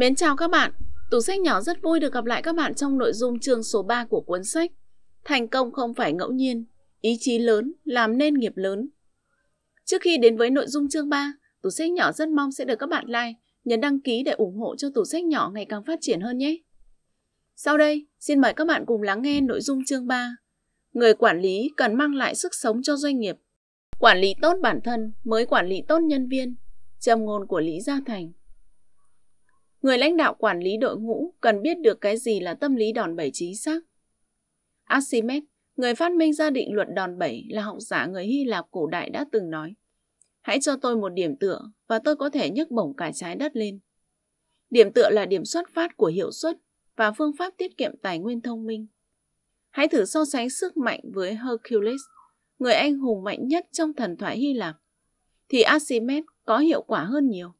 Mến chào các bạn, tủ sách nhỏ rất vui được gặp lại các bạn trong nội dung chương số 3 của cuốn sách Thành công không phải ngẫu nhiên, ý chí lớn làm nên nghiệp lớn. Trước khi đến với nội dung chương 3, tủ sách nhỏ rất mong sẽ được các bạn like, nhấn đăng ký để ủng hộ cho tủ sách nhỏ ngày càng phát triển hơn nhé. Sau đây, xin mời các bạn cùng lắng nghe nội dung chương 3. Người quản lý cần mang lại sức sống cho doanh nghiệp. Quản lý tốt bản thân mới quản lý tốt nhân viên. Trầm ngôn của Lý Gia Thành Người lãnh đạo quản lý đội ngũ cần biết được cái gì là tâm lý đòn bẩy chính xác. Archimedes, người phát minh ra định luật đòn bẩy là học giả người Hy Lạp cổ đại đã từng nói. Hãy cho tôi một điểm tựa và tôi có thể nhấc bổng cả trái đất lên. Điểm tựa là điểm xuất phát của hiệu suất và phương pháp tiết kiệm tài nguyên thông minh. Hãy thử so sánh sức mạnh với Hercules, người anh hùng mạnh nhất trong thần thoại Hy Lạp, thì Archimedes có hiệu quả hơn nhiều.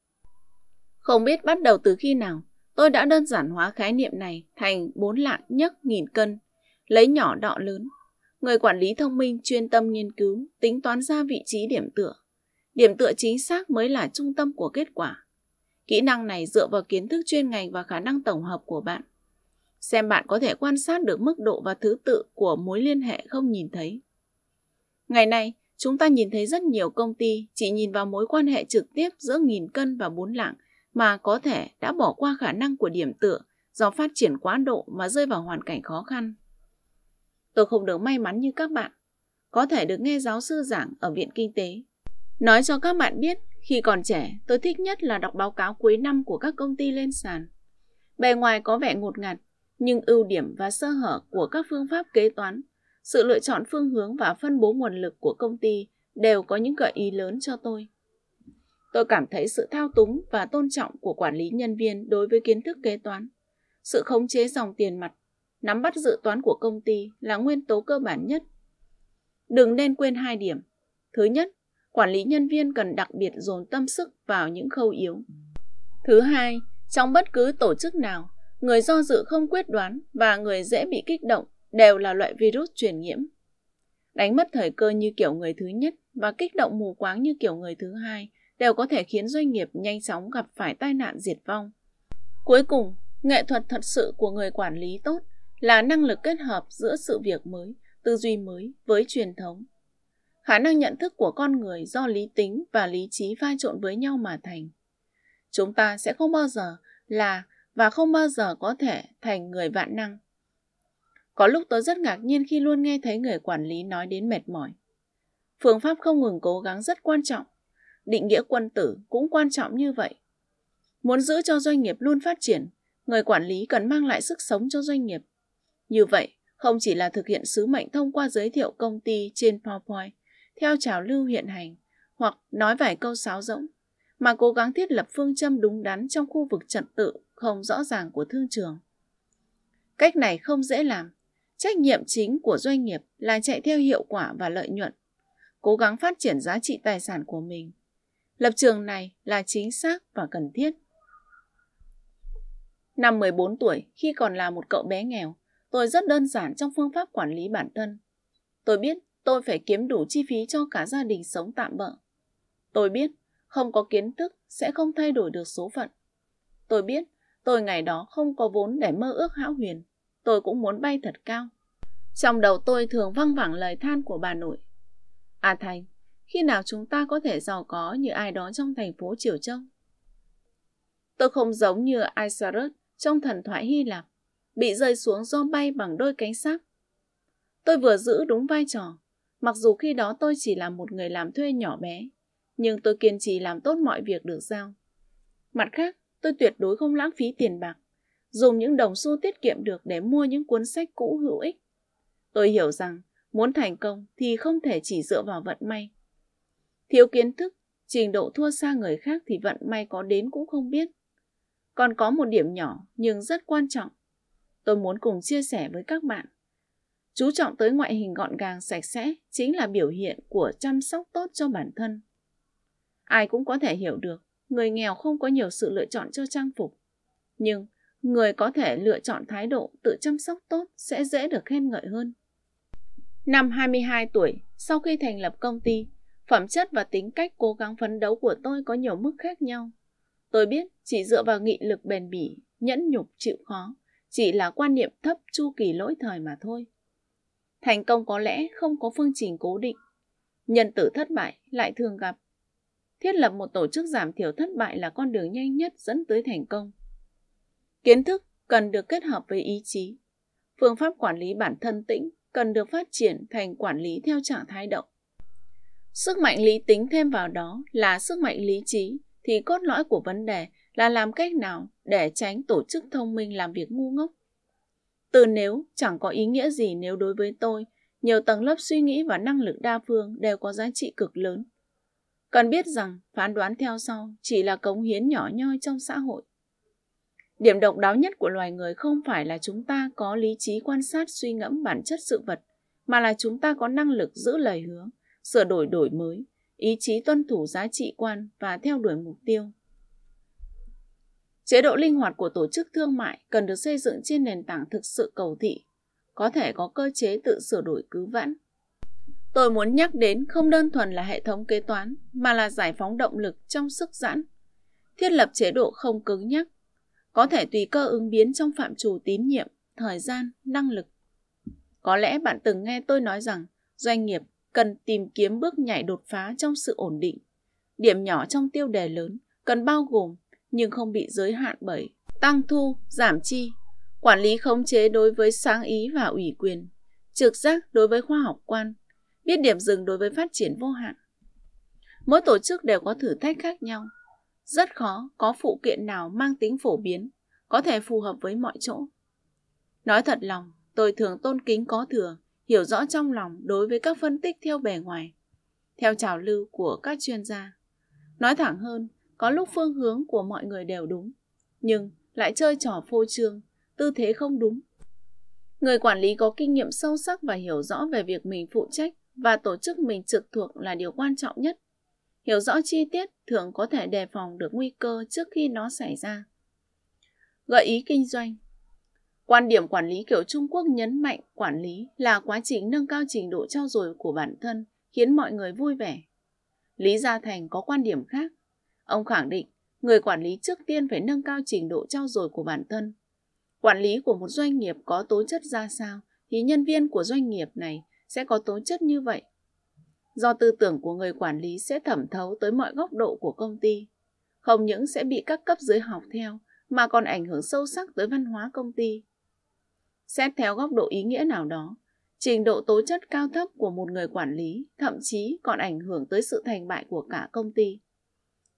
Không biết bắt đầu từ khi nào, tôi đã đơn giản hóa khái niệm này thành bốn lạng nhất nghìn cân, lấy nhỏ đọ lớn. Người quản lý thông minh chuyên tâm nghiên cứu, tính toán ra vị trí điểm tựa. Điểm tựa chính xác mới là trung tâm của kết quả. Kỹ năng này dựa vào kiến thức chuyên ngành và khả năng tổng hợp của bạn. Xem bạn có thể quan sát được mức độ và thứ tự của mối liên hệ không nhìn thấy. Ngày nay, chúng ta nhìn thấy rất nhiều công ty chỉ nhìn vào mối quan hệ trực tiếp giữa nghìn cân và bốn lạng mà có thể đã bỏ qua khả năng của điểm tựa do phát triển quá độ mà rơi vào hoàn cảnh khó khăn. Tôi không được may mắn như các bạn, có thể được nghe giáo sư giảng ở Viện Kinh tế. Nói cho các bạn biết, khi còn trẻ, tôi thích nhất là đọc báo cáo cuối năm của các công ty lên sàn. Bề ngoài có vẻ ngột ngạt, nhưng ưu điểm và sơ hở của các phương pháp kế toán, sự lựa chọn phương hướng và phân bố nguồn lực của công ty đều có những gợi ý lớn cho tôi. Tôi cảm thấy sự thao túng và tôn trọng của quản lý nhân viên đối với kiến thức kế toán, sự khống chế dòng tiền mặt, nắm bắt dự toán của công ty là nguyên tố cơ bản nhất. Đừng nên quên hai điểm. Thứ nhất, quản lý nhân viên cần đặc biệt dồn tâm sức vào những khâu yếu. Thứ hai, trong bất cứ tổ chức nào, người do dự không quyết đoán và người dễ bị kích động đều là loại virus truyền nhiễm. Đánh mất thời cơ như kiểu người thứ nhất và kích động mù quáng như kiểu người thứ hai đều có thể khiến doanh nghiệp nhanh chóng gặp phải tai nạn diệt vong. Cuối cùng, nghệ thuật thật sự của người quản lý tốt là năng lực kết hợp giữa sự việc mới, tư duy mới với truyền thống. Khả năng nhận thức của con người do lý tính và lý trí pha trộn với nhau mà thành. Chúng ta sẽ không bao giờ là và không bao giờ có thể thành người vạn năng. Có lúc tôi rất ngạc nhiên khi luôn nghe thấy người quản lý nói đến mệt mỏi. Phương pháp không ngừng cố gắng rất quan trọng định nghĩa quân tử cũng quan trọng như vậy. Muốn giữ cho doanh nghiệp luôn phát triển, người quản lý cần mang lại sức sống cho doanh nghiệp. Như vậy, không chỉ là thực hiện sứ mệnh thông qua giới thiệu công ty trên PowerPoint, theo trào lưu hiện hành, hoặc nói vài câu sáo rỗng, mà cố gắng thiết lập phương châm đúng đắn trong khu vực trật tự không rõ ràng của thương trường. Cách này không dễ làm. Trách nhiệm chính của doanh nghiệp là chạy theo hiệu quả và lợi nhuận, cố gắng phát triển giá trị tài sản của mình Lập trường này là chính xác và cần thiết. Năm 14 tuổi, khi còn là một cậu bé nghèo, tôi rất đơn giản trong phương pháp quản lý bản thân. Tôi biết tôi phải kiếm đủ chi phí cho cả gia đình sống tạm bỡ. Tôi biết không có kiến thức sẽ không thay đổi được số phận. Tôi biết tôi ngày đó không có vốn để mơ ước hão huyền. Tôi cũng muốn bay thật cao. Trong đầu tôi thường văng vẳng lời than của bà nội. À Thành, khi nào chúng ta có thể giàu có như ai đó trong thành phố Triều châu. Tôi không giống như Aeschylus trong thần thoại Hy Lạp, bị rơi xuống do bay bằng đôi cánh sắt. Tôi vừa giữ đúng vai trò, mặc dù khi đó tôi chỉ là một người làm thuê nhỏ bé, nhưng tôi kiên trì làm tốt mọi việc được giao. Mặt khác, tôi tuyệt đối không lãng phí tiền bạc, dùng những đồng xu tiết kiệm được để mua những cuốn sách cũ hữu ích. Tôi hiểu rằng, muốn thành công thì không thể chỉ dựa vào vận may, thiếu kiến thức, trình độ thua xa người khác thì vận may có đến cũng không biết. Còn có một điểm nhỏ nhưng rất quan trọng, tôi muốn cùng chia sẻ với các bạn. Chú trọng tới ngoại hình gọn gàng sạch sẽ chính là biểu hiện của chăm sóc tốt cho bản thân. Ai cũng có thể hiểu được, người nghèo không có nhiều sự lựa chọn cho trang phục. Nhưng người có thể lựa chọn thái độ tự chăm sóc tốt sẽ dễ được khen ngợi hơn. Năm 22 tuổi, sau khi thành lập công ty, Phẩm chất và tính cách cố gắng phấn đấu của tôi có nhiều mức khác nhau. Tôi biết chỉ dựa vào nghị lực bền bỉ, nhẫn nhục chịu khó, chỉ là quan niệm thấp chu kỳ lỗi thời mà thôi. Thành công có lẽ không có phương trình cố định. Nhân tử thất bại lại thường gặp. Thiết lập một tổ chức giảm thiểu thất bại là con đường nhanh nhất dẫn tới thành công. Kiến thức cần được kết hợp với ý chí. Phương pháp quản lý bản thân tĩnh cần được phát triển thành quản lý theo trạng thái động. Sức mạnh lý tính thêm vào đó là sức mạnh lý trí, thì cốt lõi của vấn đề là làm cách nào để tránh tổ chức thông minh làm việc ngu ngốc. Từ nếu chẳng có ý nghĩa gì nếu đối với tôi, nhiều tầng lớp suy nghĩ và năng lực đa phương đều có giá trị cực lớn. Cần biết rằng phán đoán theo sau chỉ là cống hiến nhỏ nhoi trong xã hội. Điểm độc đáo nhất của loài người không phải là chúng ta có lý trí quan sát suy ngẫm bản chất sự vật, mà là chúng ta có năng lực giữ lời hứa sửa đổi đổi mới, ý chí tuân thủ giá trị quan và theo đuổi mục tiêu. Chế độ linh hoạt của tổ chức thương mại cần được xây dựng trên nền tảng thực sự cầu thị, có thể có cơ chế tự sửa đổi cứ vãn. Tôi muốn nhắc đến không đơn thuần là hệ thống kế toán, mà là giải phóng động lực trong sức giãn, thiết lập chế độ không cứng nhắc, có thể tùy cơ ứng biến trong phạm trù tín nhiệm, thời gian, năng lực. Có lẽ bạn từng nghe tôi nói rằng doanh nghiệp cần tìm kiếm bước nhảy đột phá trong sự ổn định. Điểm nhỏ trong tiêu đề lớn cần bao gồm nhưng không bị giới hạn bởi tăng thu, giảm chi, quản lý khống chế đối với sáng ý và ủy quyền, trực giác đối với khoa học quan, biết điểm dừng đối với phát triển vô hạn. Mỗi tổ chức đều có thử thách khác nhau. Rất khó có phụ kiện nào mang tính phổ biến, có thể phù hợp với mọi chỗ. Nói thật lòng, tôi thường tôn kính có thừa, hiểu rõ trong lòng đối với các phân tích theo bề ngoài, theo trào lưu của các chuyên gia. Nói thẳng hơn, có lúc phương hướng của mọi người đều đúng, nhưng lại chơi trò phô trương, tư thế không đúng. Người quản lý có kinh nghiệm sâu sắc và hiểu rõ về việc mình phụ trách và tổ chức mình trực thuộc là điều quan trọng nhất. Hiểu rõ chi tiết thường có thể đề phòng được nguy cơ trước khi nó xảy ra. Gợi ý kinh doanh Quan điểm quản lý kiểu Trung Quốc nhấn mạnh quản lý là quá trình nâng cao trình độ trao dồi của bản thân, khiến mọi người vui vẻ. Lý Gia Thành có quan điểm khác. Ông khẳng định người quản lý trước tiên phải nâng cao trình độ trao dồi của bản thân. Quản lý của một doanh nghiệp có tố chất ra sao thì nhân viên của doanh nghiệp này sẽ có tố chất như vậy. Do tư tưởng của người quản lý sẽ thẩm thấu tới mọi góc độ của công ty, không những sẽ bị các cấp dưới học theo mà còn ảnh hưởng sâu sắc tới văn hóa công ty. Xét theo góc độ ý nghĩa nào đó, trình độ tố chất cao thấp của một người quản lý thậm chí còn ảnh hưởng tới sự thành bại của cả công ty.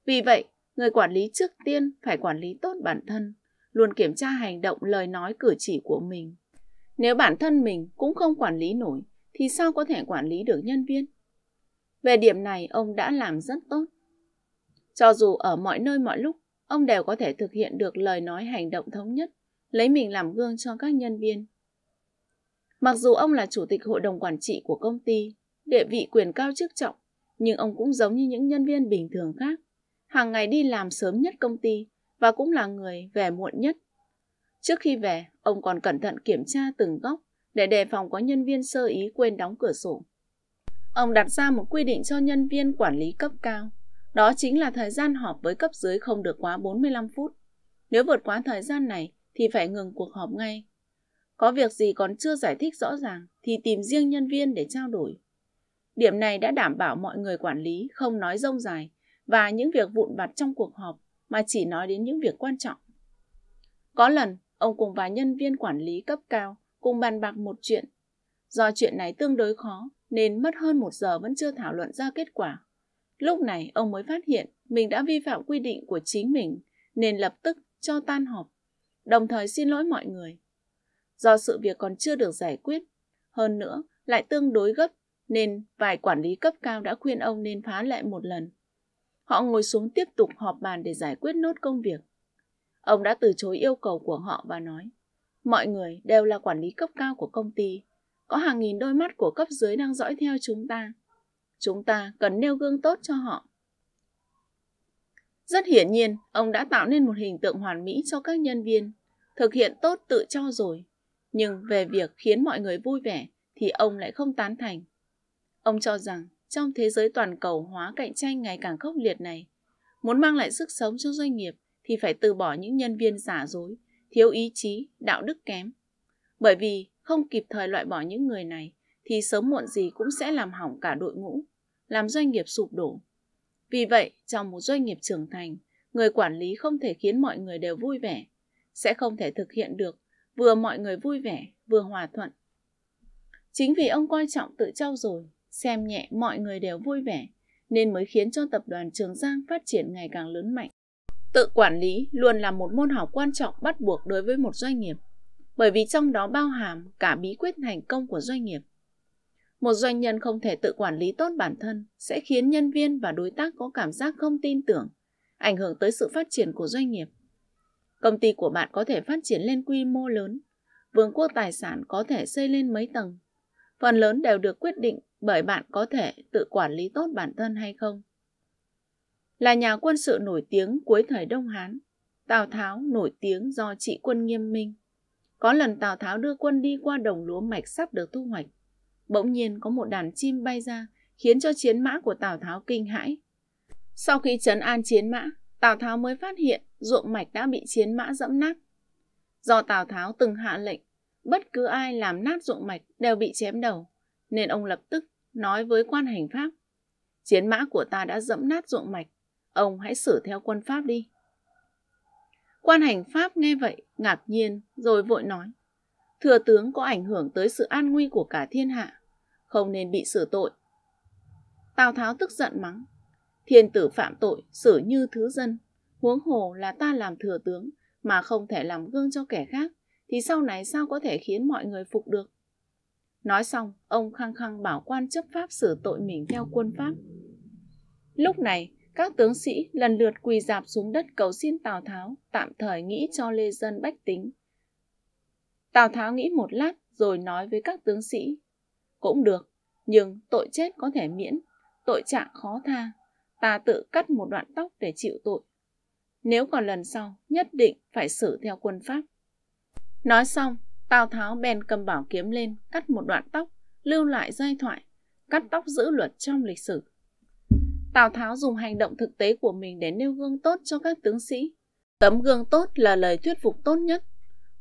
Vì vậy, người quản lý trước tiên phải quản lý tốt bản thân, luôn kiểm tra hành động lời nói cử chỉ của mình. Nếu bản thân mình cũng không quản lý nổi, thì sao có thể quản lý được nhân viên? Về điểm này, ông đã làm rất tốt. Cho dù ở mọi nơi mọi lúc, ông đều có thể thực hiện được lời nói hành động thống nhất lấy mình làm gương cho các nhân viên. Mặc dù ông là chủ tịch hội đồng quản trị của công ty, địa vị quyền cao chức trọng, nhưng ông cũng giống như những nhân viên bình thường khác, hàng ngày đi làm sớm nhất công ty và cũng là người về muộn nhất. Trước khi về, ông còn cẩn thận kiểm tra từng góc để đề phòng có nhân viên sơ ý quên đóng cửa sổ. Ông đặt ra một quy định cho nhân viên quản lý cấp cao, đó chính là thời gian họp với cấp dưới không được quá 45 phút. Nếu vượt quá thời gian này, thì phải ngừng cuộc họp ngay. Có việc gì còn chưa giải thích rõ ràng thì tìm riêng nhân viên để trao đổi. Điểm này đã đảm bảo mọi người quản lý không nói rông dài và những việc vụn vặt trong cuộc họp mà chỉ nói đến những việc quan trọng. Có lần, ông cùng vài nhân viên quản lý cấp cao cùng bàn bạc một chuyện. Do chuyện này tương đối khó nên mất hơn một giờ vẫn chưa thảo luận ra kết quả. Lúc này ông mới phát hiện mình đã vi phạm quy định của chính mình nên lập tức cho tan họp đồng thời xin lỗi mọi người. Do sự việc còn chưa được giải quyết, hơn nữa lại tương đối gấp nên vài quản lý cấp cao đã khuyên ông nên phá lệ một lần. Họ ngồi xuống tiếp tục họp bàn để giải quyết nốt công việc. Ông đã từ chối yêu cầu của họ và nói, mọi người đều là quản lý cấp cao của công ty, có hàng nghìn đôi mắt của cấp dưới đang dõi theo chúng ta. Chúng ta cần nêu gương tốt cho họ. Rất hiển nhiên, ông đã tạo nên một hình tượng hoàn mỹ cho các nhân viên thực hiện tốt tự cho rồi. Nhưng về việc khiến mọi người vui vẻ thì ông lại không tán thành. Ông cho rằng trong thế giới toàn cầu hóa cạnh tranh ngày càng khốc liệt này, muốn mang lại sức sống cho doanh nghiệp thì phải từ bỏ những nhân viên giả dối, thiếu ý chí, đạo đức kém. Bởi vì không kịp thời loại bỏ những người này thì sớm muộn gì cũng sẽ làm hỏng cả đội ngũ, làm doanh nghiệp sụp đổ. Vì vậy, trong một doanh nghiệp trưởng thành, người quản lý không thể khiến mọi người đều vui vẻ sẽ không thể thực hiện được vừa mọi người vui vẻ vừa hòa thuận. Chính vì ông coi trọng tự trau dồi, xem nhẹ mọi người đều vui vẻ nên mới khiến cho tập đoàn Trường Giang phát triển ngày càng lớn mạnh. Tự quản lý luôn là một môn học quan trọng bắt buộc đối với một doanh nghiệp, bởi vì trong đó bao hàm cả bí quyết thành công của doanh nghiệp. Một doanh nhân không thể tự quản lý tốt bản thân sẽ khiến nhân viên và đối tác có cảm giác không tin tưởng, ảnh hưởng tới sự phát triển của doanh nghiệp. Công ty của bạn có thể phát triển lên quy mô lớn, vương quốc tài sản có thể xây lên mấy tầng. Phần lớn đều được quyết định bởi bạn có thể tự quản lý tốt bản thân hay không. Là nhà quân sự nổi tiếng cuối thời Đông Hán, Tào Tháo nổi tiếng do trị quân nghiêm minh. Có lần Tào Tháo đưa quân đi qua đồng lúa mạch sắp được thu hoạch. Bỗng nhiên có một đàn chim bay ra, khiến cho chiến mã của Tào Tháo kinh hãi. Sau khi trấn an chiến mã, Tào Tháo mới phát hiện ruộng mạch đã bị chiến mã dẫm nát. Do Tào Tháo từng hạ lệnh, bất cứ ai làm nát ruộng mạch đều bị chém đầu, nên ông lập tức nói với quan hành pháp. Chiến mã của ta đã dẫm nát ruộng mạch, ông hãy xử theo quân pháp đi. Quan hành pháp nghe vậy, ngạc nhiên, rồi vội nói. Thừa tướng có ảnh hưởng tới sự an nguy của cả thiên hạ, không nên bị xử tội. Tào Tháo tức giận mắng. Thiên tử phạm tội, xử như thứ dân. Huống hồ là ta làm thừa tướng, mà không thể làm gương cho kẻ khác, thì sau này sao có thể khiến mọi người phục được? Nói xong, ông khăng khăng bảo quan chấp pháp xử tội mình theo quân pháp. Lúc này, các tướng sĩ lần lượt quỳ dạp xuống đất cầu xin Tào Tháo tạm thời nghĩ cho lê dân bách tính. Tào Tháo nghĩ một lát rồi nói với các tướng sĩ, cũng được, nhưng tội chết có thể miễn, tội trạng khó tha ta tự cắt một đoạn tóc để chịu tội. Nếu còn lần sau, nhất định phải xử theo quân pháp. Nói xong, Tào Tháo bèn cầm bảo kiếm lên, cắt một đoạn tóc, lưu lại giai thoại, cắt tóc giữ luật trong lịch sử. Tào Tháo dùng hành động thực tế của mình để nêu gương tốt cho các tướng sĩ. Tấm gương tốt là lời thuyết phục tốt nhất.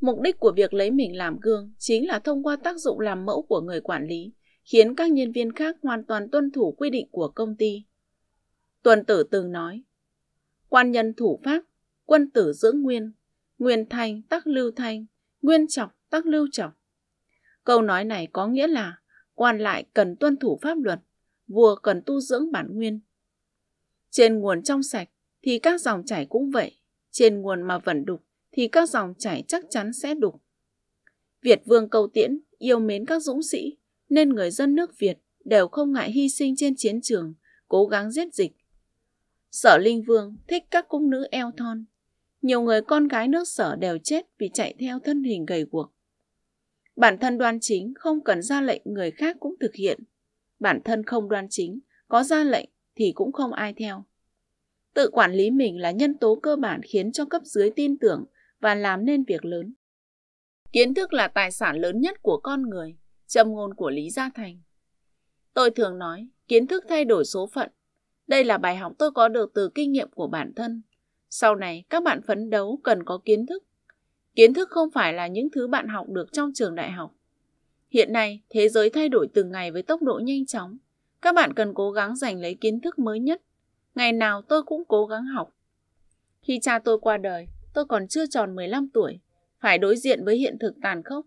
Mục đích của việc lấy mình làm gương chính là thông qua tác dụng làm mẫu của người quản lý, khiến các nhân viên khác hoàn toàn tuân thủ quy định của công ty, Tuần tử từng nói, quan nhân thủ pháp, quân tử dưỡng nguyên, nguyên thanh tắc lưu thanh, nguyên trọng tắc lưu trọng Câu nói này có nghĩa là quan lại cần tuân thủ pháp luật, vua cần tu dưỡng bản nguyên. Trên nguồn trong sạch thì các dòng chảy cũng vậy, trên nguồn mà vẫn đục thì các dòng chảy chắc chắn sẽ đục. Việt vương câu tiễn yêu mến các dũng sĩ, nên người dân nước Việt đều không ngại hy sinh trên chiến trường, cố gắng giết dịch, Sở Linh Vương thích các cung nữ eo thon. Nhiều người con gái nước sở đều chết vì chạy theo thân hình gầy guộc. Bản thân đoan chính không cần ra lệnh người khác cũng thực hiện. Bản thân không đoan chính, có ra lệnh thì cũng không ai theo. Tự quản lý mình là nhân tố cơ bản khiến cho cấp dưới tin tưởng và làm nên việc lớn. Kiến thức là tài sản lớn nhất của con người, châm ngôn của Lý Gia Thành. Tôi thường nói, kiến thức thay đổi số phận, đây là bài học tôi có được từ kinh nghiệm của bản thân. Sau này, các bạn phấn đấu cần có kiến thức. Kiến thức không phải là những thứ bạn học được trong trường đại học. Hiện nay, thế giới thay đổi từng ngày với tốc độ nhanh chóng. Các bạn cần cố gắng giành lấy kiến thức mới nhất. Ngày nào tôi cũng cố gắng học. Khi cha tôi qua đời, tôi còn chưa tròn 15 tuổi, phải đối diện với hiện thực tàn khốc.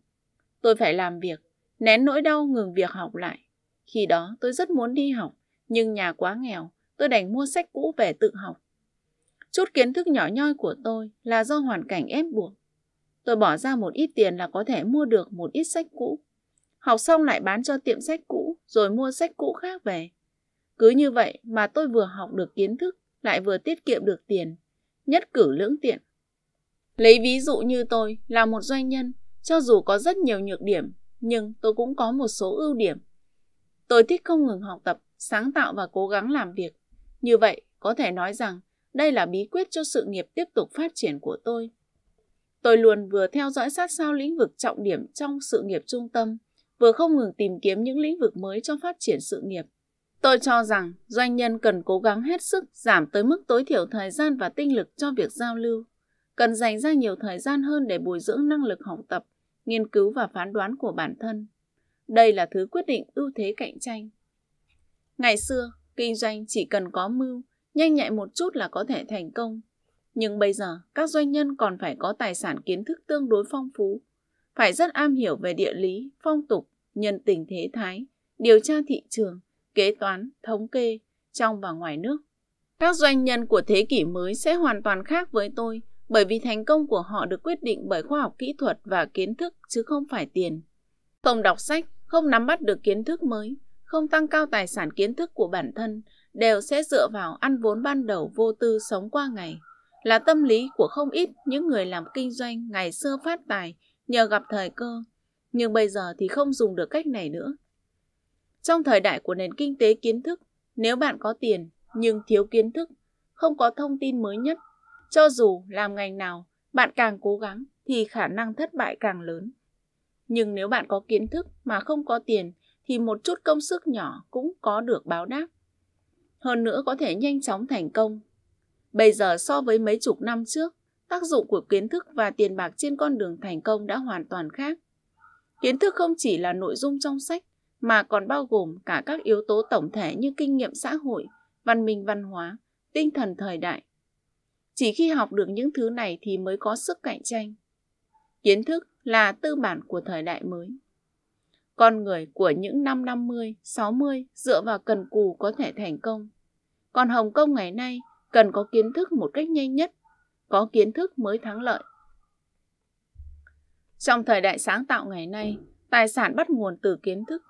Tôi phải làm việc, nén nỗi đau ngừng việc học lại. Khi đó tôi rất muốn đi học, nhưng nhà quá nghèo, tôi đành mua sách cũ về tự học. Chút kiến thức nhỏ nhoi của tôi là do hoàn cảnh ép buộc. Tôi bỏ ra một ít tiền là có thể mua được một ít sách cũ. Học xong lại bán cho tiệm sách cũ, rồi mua sách cũ khác về. Cứ như vậy mà tôi vừa học được kiến thức, lại vừa tiết kiệm được tiền, nhất cử lưỡng tiện. Lấy ví dụ như tôi là một doanh nhân, cho dù có rất nhiều nhược điểm, nhưng tôi cũng có một số ưu điểm. Tôi thích không ngừng học tập, sáng tạo và cố gắng làm việc. Như vậy, có thể nói rằng đây là bí quyết cho sự nghiệp tiếp tục phát triển của tôi. Tôi luôn vừa theo dõi sát sao lĩnh vực trọng điểm trong sự nghiệp trung tâm, vừa không ngừng tìm kiếm những lĩnh vực mới cho phát triển sự nghiệp. Tôi cho rằng doanh nhân cần cố gắng hết sức giảm tới mức tối thiểu thời gian và tinh lực cho việc giao lưu, cần dành ra nhiều thời gian hơn để bồi dưỡng năng lực học tập, nghiên cứu và phán đoán của bản thân. Đây là thứ quyết định ưu thế cạnh tranh. Ngày xưa, Kinh doanh chỉ cần có mưu, nhanh nhạy một chút là có thể thành công. Nhưng bây giờ, các doanh nhân còn phải có tài sản kiến thức tương đối phong phú, phải rất am hiểu về địa lý, phong tục, nhân tình thế thái, điều tra thị trường, kế toán, thống kê, trong và ngoài nước. Các doanh nhân của thế kỷ mới sẽ hoàn toàn khác với tôi, bởi vì thành công của họ được quyết định bởi khoa học kỹ thuật và kiến thức chứ không phải tiền. Không đọc sách, không nắm bắt được kiến thức mới, không tăng cao tài sản kiến thức của bản thân đều sẽ dựa vào ăn vốn ban đầu vô tư sống qua ngày, là tâm lý của không ít những người làm kinh doanh ngày xưa phát tài nhờ gặp thời cơ, nhưng bây giờ thì không dùng được cách này nữa. Trong thời đại của nền kinh tế kiến thức, nếu bạn có tiền nhưng thiếu kiến thức, không có thông tin mới nhất, cho dù làm ngành nào, bạn càng cố gắng thì khả năng thất bại càng lớn. Nhưng nếu bạn có kiến thức mà không có tiền thì một chút công sức nhỏ cũng có được báo đáp. Hơn nữa có thể nhanh chóng thành công. Bây giờ so với mấy chục năm trước, tác dụng của kiến thức và tiền bạc trên con đường thành công đã hoàn toàn khác. Kiến thức không chỉ là nội dung trong sách mà còn bao gồm cả các yếu tố tổng thể như kinh nghiệm xã hội, văn minh văn hóa, tinh thần thời đại. Chỉ khi học được những thứ này thì mới có sức cạnh tranh. Kiến thức là tư bản của thời đại mới. Con người của những năm 50, 60 dựa vào cần cù có thể thành công. Còn Hồng Kông ngày nay cần có kiến thức một cách nhanh nhất, có kiến thức mới thắng lợi. Trong thời đại sáng tạo ngày nay, tài sản bắt nguồn từ kiến thức.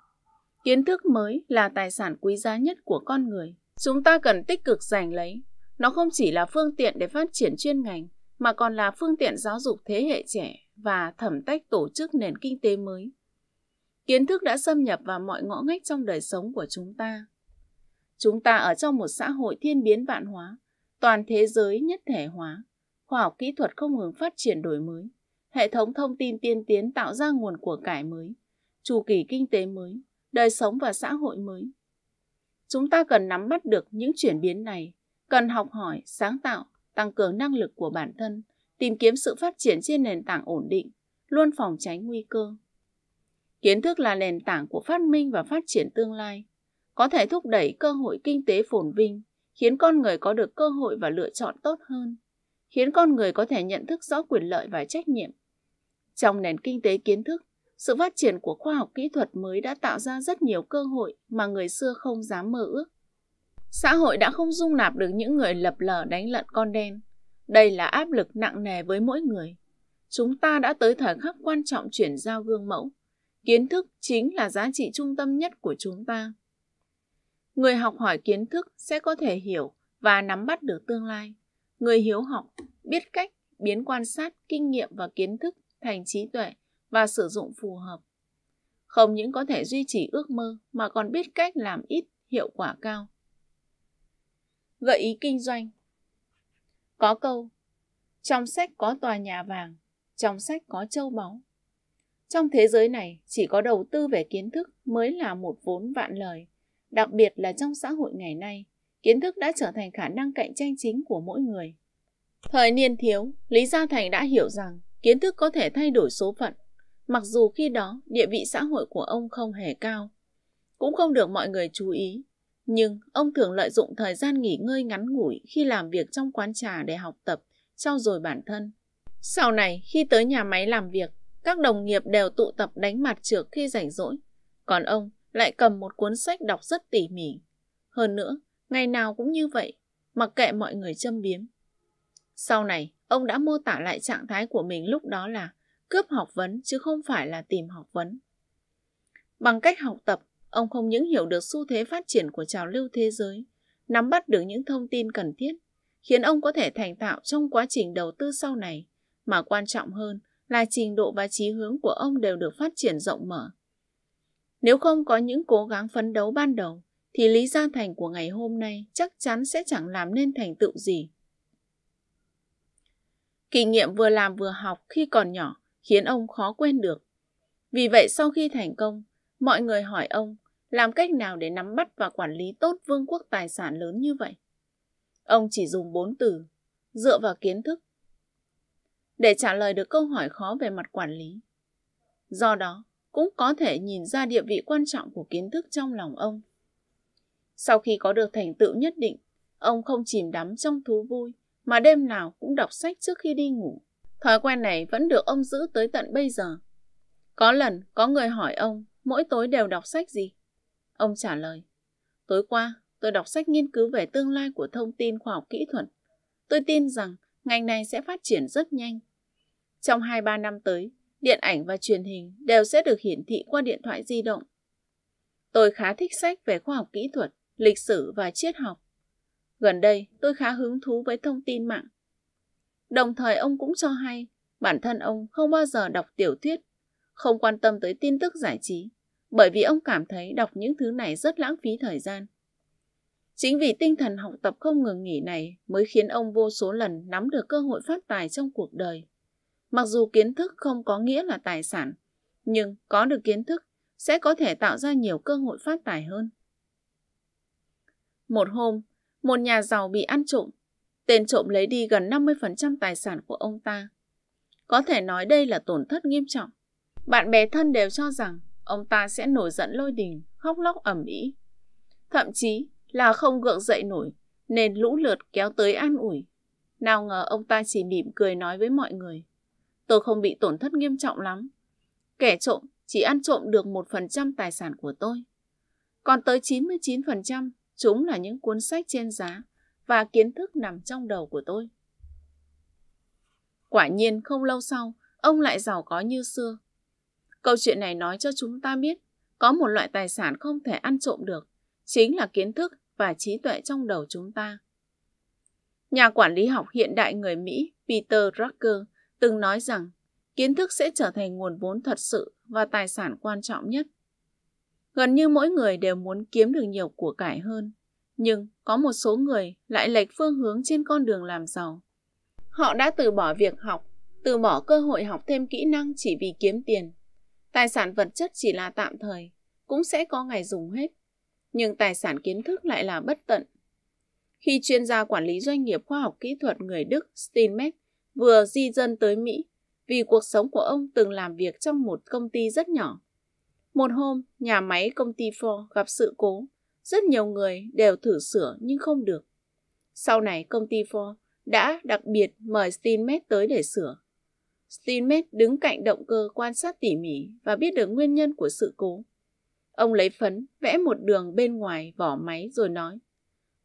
Kiến thức mới là tài sản quý giá nhất của con người. Chúng ta cần tích cực giành lấy. Nó không chỉ là phương tiện để phát triển chuyên ngành, mà còn là phương tiện giáo dục thế hệ trẻ và thẩm tách tổ chức nền kinh tế mới. Kiến thức đã xâm nhập vào mọi ngõ ngách trong đời sống của chúng ta. Chúng ta ở trong một xã hội thiên biến vạn hóa, toàn thế giới nhất thể hóa, khoa học kỹ thuật không ngừng phát triển đổi mới, hệ thống thông tin tiên tiến tạo ra nguồn của cải mới, chu kỳ kinh tế mới, đời sống và xã hội mới. Chúng ta cần nắm bắt được những chuyển biến này, cần học hỏi, sáng tạo, tăng cường năng lực của bản thân, tìm kiếm sự phát triển trên nền tảng ổn định, luôn phòng tránh nguy cơ. Kiến thức là nền tảng của phát minh và phát triển tương lai, có thể thúc đẩy cơ hội kinh tế phồn vinh, khiến con người có được cơ hội và lựa chọn tốt hơn, khiến con người có thể nhận thức rõ quyền lợi và trách nhiệm. Trong nền kinh tế kiến thức, sự phát triển của khoa học kỹ thuật mới đã tạo ra rất nhiều cơ hội mà người xưa không dám mơ ước. Xã hội đã không dung nạp được những người lập lờ đánh lận con đen. Đây là áp lực nặng nề với mỗi người. Chúng ta đã tới thời khắc quan trọng chuyển giao gương mẫu kiến thức chính là giá trị trung tâm nhất của chúng ta người học hỏi kiến thức sẽ có thể hiểu và nắm bắt được tương lai người hiếu học biết cách biến quan sát kinh nghiệm và kiến thức thành trí tuệ và sử dụng phù hợp không những có thể duy trì ước mơ mà còn biết cách làm ít hiệu quả cao gợi ý kinh doanh có câu trong sách có tòa nhà vàng trong sách có châu báu trong thế giới này, chỉ có đầu tư về kiến thức mới là một vốn vạn lời. Đặc biệt là trong xã hội ngày nay, kiến thức đã trở thành khả năng cạnh tranh chính của mỗi người. Thời niên thiếu, Lý Gia Thành đã hiểu rằng kiến thức có thể thay đổi số phận, mặc dù khi đó địa vị xã hội của ông không hề cao, cũng không được mọi người chú ý. Nhưng ông thường lợi dụng thời gian nghỉ ngơi ngắn ngủi khi làm việc trong quán trà để học tập, trau dồi bản thân. Sau này, khi tới nhà máy làm việc, các đồng nghiệp đều tụ tập đánh mặt trược khi rảnh rỗi, còn ông lại cầm một cuốn sách đọc rất tỉ mỉ. Hơn nữa, ngày nào cũng như vậy, mặc kệ mọi người châm biếm. Sau này, ông đã mô tả lại trạng thái của mình lúc đó là cướp học vấn chứ không phải là tìm học vấn. Bằng cách học tập, ông không những hiểu được xu thế phát triển của trào lưu thế giới, nắm bắt được những thông tin cần thiết, khiến ông có thể thành thạo trong quá trình đầu tư sau này, mà quan trọng hơn là trình độ và trí hướng của ông đều được phát triển rộng mở. Nếu không có những cố gắng phấn đấu ban đầu, thì Lý Gia Thành của ngày hôm nay chắc chắn sẽ chẳng làm nên thành tựu gì. Kinh nghiệm vừa làm vừa học khi còn nhỏ khiến ông khó quên được. Vì vậy sau khi thành công, mọi người hỏi ông làm cách nào để nắm bắt và quản lý tốt vương quốc tài sản lớn như vậy. Ông chỉ dùng bốn từ, dựa vào kiến thức, để trả lời được câu hỏi khó về mặt quản lý. Do đó, cũng có thể nhìn ra địa vị quan trọng của kiến thức trong lòng ông. Sau khi có được thành tựu nhất định, ông không chìm đắm trong thú vui, mà đêm nào cũng đọc sách trước khi đi ngủ. Thói quen này vẫn được ông giữ tới tận bây giờ. Có lần có người hỏi ông mỗi tối đều đọc sách gì? Ông trả lời, tối qua tôi đọc sách nghiên cứu về tương lai của thông tin khoa học kỹ thuật. Tôi tin rằng ngành này sẽ phát triển rất nhanh. Trong 2-3 năm tới, điện ảnh và truyền hình đều sẽ được hiển thị qua điện thoại di động. Tôi khá thích sách về khoa học kỹ thuật, lịch sử và triết học. Gần đây, tôi khá hứng thú với thông tin mạng. Đồng thời ông cũng cho hay, bản thân ông không bao giờ đọc tiểu thuyết, không quan tâm tới tin tức giải trí, bởi vì ông cảm thấy đọc những thứ này rất lãng phí thời gian. Chính vì tinh thần học tập không ngừng nghỉ này mới khiến ông vô số lần nắm được cơ hội phát tài trong cuộc đời. Mặc dù kiến thức không có nghĩa là tài sản, nhưng có được kiến thức sẽ có thể tạo ra nhiều cơ hội phát tài hơn. Một hôm, một nhà giàu bị ăn trộm. Tên trộm lấy đi gần 50% tài sản của ông ta. Có thể nói đây là tổn thất nghiêm trọng. Bạn bè thân đều cho rằng ông ta sẽ nổi giận lôi đình, khóc lóc ầm ĩ. Thậm chí, là không gượng dậy nổi, nên lũ lượt kéo tới an ủi. Nào ngờ ông ta chỉ mỉm cười nói với mọi người. Tôi không bị tổn thất nghiêm trọng lắm. Kẻ trộm chỉ ăn trộm được một phần trăm tài sản của tôi. Còn tới 99% chúng là những cuốn sách trên giá và kiến thức nằm trong đầu của tôi. Quả nhiên không lâu sau, ông lại giàu có như xưa. Câu chuyện này nói cho chúng ta biết, có một loại tài sản không thể ăn trộm được, chính là kiến thức và trí tuệ trong đầu chúng ta. Nhà quản lý học hiện đại người Mỹ Peter Drucker từng nói rằng kiến thức sẽ trở thành nguồn vốn thật sự và tài sản quan trọng nhất. Gần như mỗi người đều muốn kiếm được nhiều của cải hơn, nhưng có một số người lại lệch phương hướng trên con đường làm giàu. Họ đã từ bỏ việc học, từ bỏ cơ hội học thêm kỹ năng chỉ vì kiếm tiền. Tài sản vật chất chỉ là tạm thời, cũng sẽ có ngày dùng hết nhưng tài sản kiến thức lại là bất tận. Khi chuyên gia quản lý doanh nghiệp khoa học kỹ thuật người Đức Steinmetz vừa di dân tới Mỹ vì cuộc sống của ông từng làm việc trong một công ty rất nhỏ. Một hôm, nhà máy công ty Ford gặp sự cố. Rất nhiều người đều thử sửa nhưng không được. Sau này, công ty Ford đã đặc biệt mời Steinmetz tới để sửa. Steinmetz đứng cạnh động cơ quan sát tỉ mỉ và biết được nguyên nhân của sự cố. Ông lấy phấn, vẽ một đường bên ngoài vỏ máy rồi nói.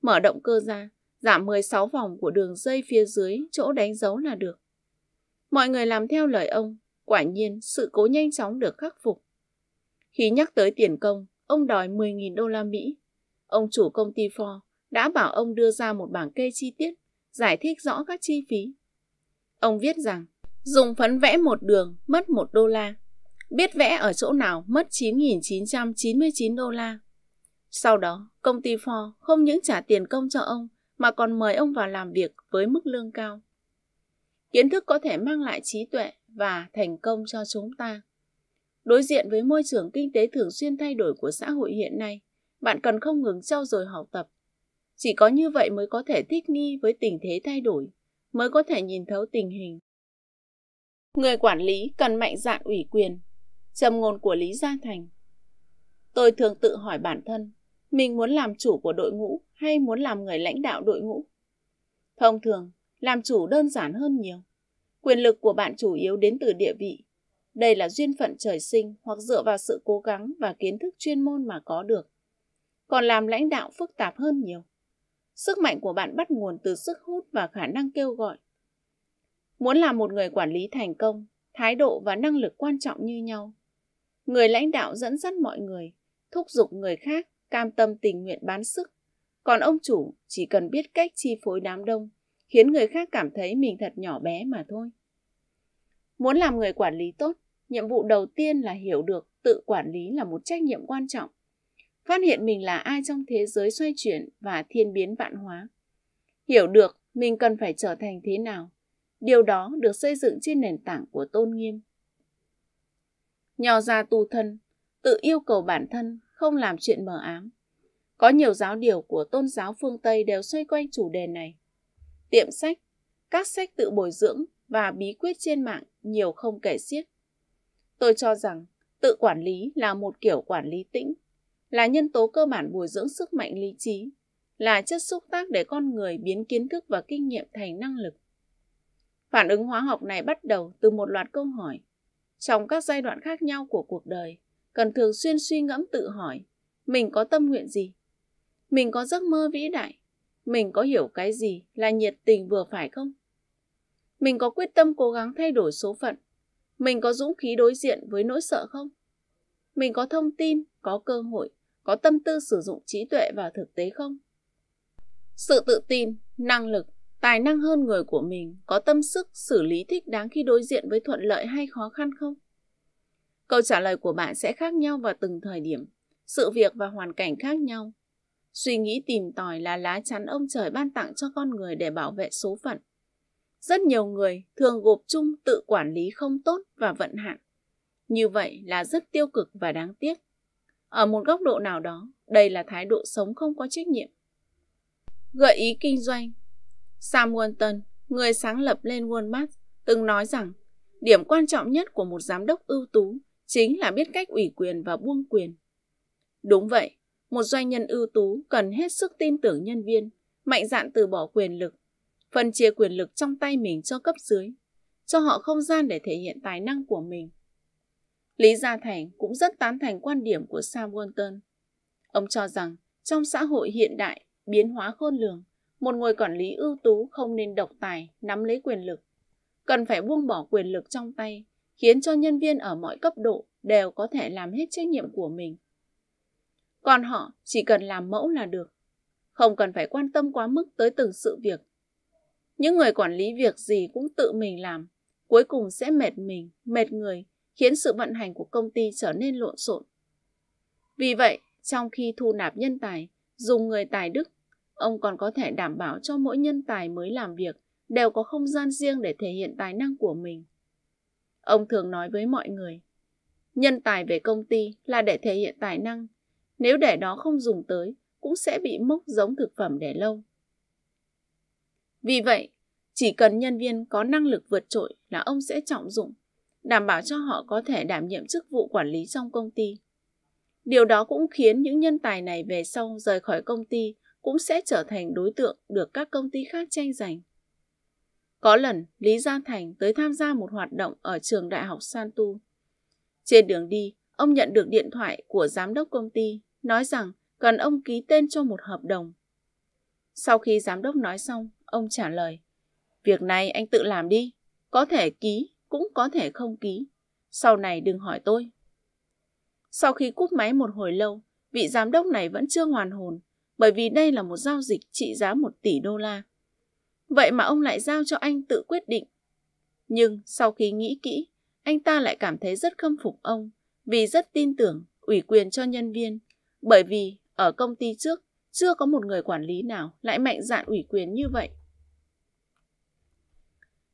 Mở động cơ ra, giảm 16 vòng của đường dây phía dưới chỗ đánh dấu là được. Mọi người làm theo lời ông, quả nhiên sự cố nhanh chóng được khắc phục. Khi nhắc tới tiền công, ông đòi 10.000 đô la Mỹ. Ông chủ công ty Ford đã bảo ông đưa ra một bảng kê chi tiết, giải thích rõ các chi phí. Ông viết rằng, dùng phấn vẽ một đường mất một đô la, biết vẽ ở chỗ nào mất 9.999 đô la. Sau đó, công ty Ford không những trả tiền công cho ông mà còn mời ông vào làm việc với mức lương cao. Kiến thức có thể mang lại trí tuệ và thành công cho chúng ta. Đối diện với môi trường kinh tế thường xuyên thay đổi của xã hội hiện nay, bạn cần không ngừng trau dồi học tập. Chỉ có như vậy mới có thể thích nghi với tình thế thay đổi, mới có thể nhìn thấu tình hình. Người quản lý cần mạnh dạn ủy quyền Trầm ngôn của Lý Gia Thành Tôi thường tự hỏi bản thân, mình muốn làm chủ của đội ngũ hay muốn làm người lãnh đạo đội ngũ? Thông thường, làm chủ đơn giản hơn nhiều. Quyền lực của bạn chủ yếu đến từ địa vị. Đây là duyên phận trời sinh hoặc dựa vào sự cố gắng và kiến thức chuyên môn mà có được. Còn làm lãnh đạo phức tạp hơn nhiều. Sức mạnh của bạn bắt nguồn từ sức hút và khả năng kêu gọi. Muốn làm một người quản lý thành công, thái độ và năng lực quan trọng như nhau người lãnh đạo dẫn dắt mọi người, thúc giục người khác cam tâm tình nguyện bán sức. Còn ông chủ chỉ cần biết cách chi phối đám đông, khiến người khác cảm thấy mình thật nhỏ bé mà thôi. Muốn làm người quản lý tốt, nhiệm vụ đầu tiên là hiểu được tự quản lý là một trách nhiệm quan trọng. Phát hiện mình là ai trong thế giới xoay chuyển và thiên biến vạn hóa. Hiểu được mình cần phải trở thành thế nào. Điều đó được xây dựng trên nền tảng của tôn nghiêm. Nho ra tu thân, tự yêu cầu bản thân, không làm chuyện mờ ám. Có nhiều giáo điều của tôn giáo phương Tây đều xoay quanh chủ đề này. Tiệm sách, các sách tự bồi dưỡng và bí quyết trên mạng nhiều không kể xiết. Tôi cho rằng tự quản lý là một kiểu quản lý tĩnh, là nhân tố cơ bản bồi dưỡng sức mạnh lý trí, là chất xúc tác để con người biến kiến thức và kinh nghiệm thành năng lực. Phản ứng hóa học này bắt đầu từ một loạt câu hỏi trong các giai đoạn khác nhau của cuộc đời cần thường xuyên suy ngẫm tự hỏi mình có tâm nguyện gì mình có giấc mơ vĩ đại mình có hiểu cái gì là nhiệt tình vừa phải không mình có quyết tâm cố gắng thay đổi số phận mình có dũng khí đối diện với nỗi sợ không mình có thông tin có cơ hội có tâm tư sử dụng trí tuệ vào thực tế không sự tự tin năng lực tài năng hơn người của mình có tâm sức xử lý thích đáng khi đối diện với thuận lợi hay khó khăn không? Câu trả lời của bạn sẽ khác nhau vào từng thời điểm, sự việc và hoàn cảnh khác nhau. Suy nghĩ tìm tòi là lá chắn ông trời ban tặng cho con người để bảo vệ số phận. Rất nhiều người thường gộp chung tự quản lý không tốt và vận hạn. Như vậy là rất tiêu cực và đáng tiếc. Ở một góc độ nào đó, đây là thái độ sống không có trách nhiệm. Gợi ý kinh doanh Sam Walton, người sáng lập lên Walmart, từng nói rằng điểm quan trọng nhất của một giám đốc ưu tú chính là biết cách ủy quyền và buông quyền. Đúng vậy, một doanh nhân ưu tú cần hết sức tin tưởng nhân viên, mạnh dạn từ bỏ quyền lực, phân chia quyền lực trong tay mình cho cấp dưới, cho họ không gian để thể hiện tài năng của mình. Lý Gia Thành cũng rất tán thành quan điểm của Sam Walton. Ông cho rằng trong xã hội hiện đại, biến hóa khôn lường, một người quản lý ưu tú không nên độc tài, nắm lấy quyền lực. Cần phải buông bỏ quyền lực trong tay, khiến cho nhân viên ở mọi cấp độ đều có thể làm hết trách nhiệm của mình. Còn họ chỉ cần làm mẫu là được, không cần phải quan tâm quá mức tới từng sự việc. Những người quản lý việc gì cũng tự mình làm, cuối cùng sẽ mệt mình, mệt người, khiến sự vận hành của công ty trở nên lộn xộn. Vì vậy, trong khi thu nạp nhân tài, dùng người tài đức Ông còn có thể đảm bảo cho mỗi nhân tài mới làm việc đều có không gian riêng để thể hiện tài năng của mình. Ông thường nói với mọi người, nhân tài về công ty là để thể hiện tài năng, nếu để đó không dùng tới cũng sẽ bị mốc giống thực phẩm để lâu. Vì vậy, chỉ cần nhân viên có năng lực vượt trội là ông sẽ trọng dụng, đảm bảo cho họ có thể đảm nhiệm chức vụ quản lý trong công ty. Điều đó cũng khiến những nhân tài này về sau rời khỏi công ty cũng sẽ trở thành đối tượng được các công ty khác tranh giành. Có lần, Lý Gia Thành tới tham gia một hoạt động ở trường đại học Santu. Trên đường đi, ông nhận được điện thoại của giám đốc công ty, nói rằng cần ông ký tên cho một hợp đồng. Sau khi giám đốc nói xong, ông trả lời, việc này anh tự làm đi, có thể ký, cũng có thể không ký, sau này đừng hỏi tôi. Sau khi cúp máy một hồi lâu, vị giám đốc này vẫn chưa hoàn hồn, bởi vì đây là một giao dịch trị giá 1 tỷ đô la. Vậy mà ông lại giao cho anh tự quyết định. Nhưng sau khi nghĩ kỹ, anh ta lại cảm thấy rất khâm phục ông vì rất tin tưởng ủy quyền cho nhân viên, bởi vì ở công ty trước chưa có một người quản lý nào lại mạnh dạn ủy quyền như vậy.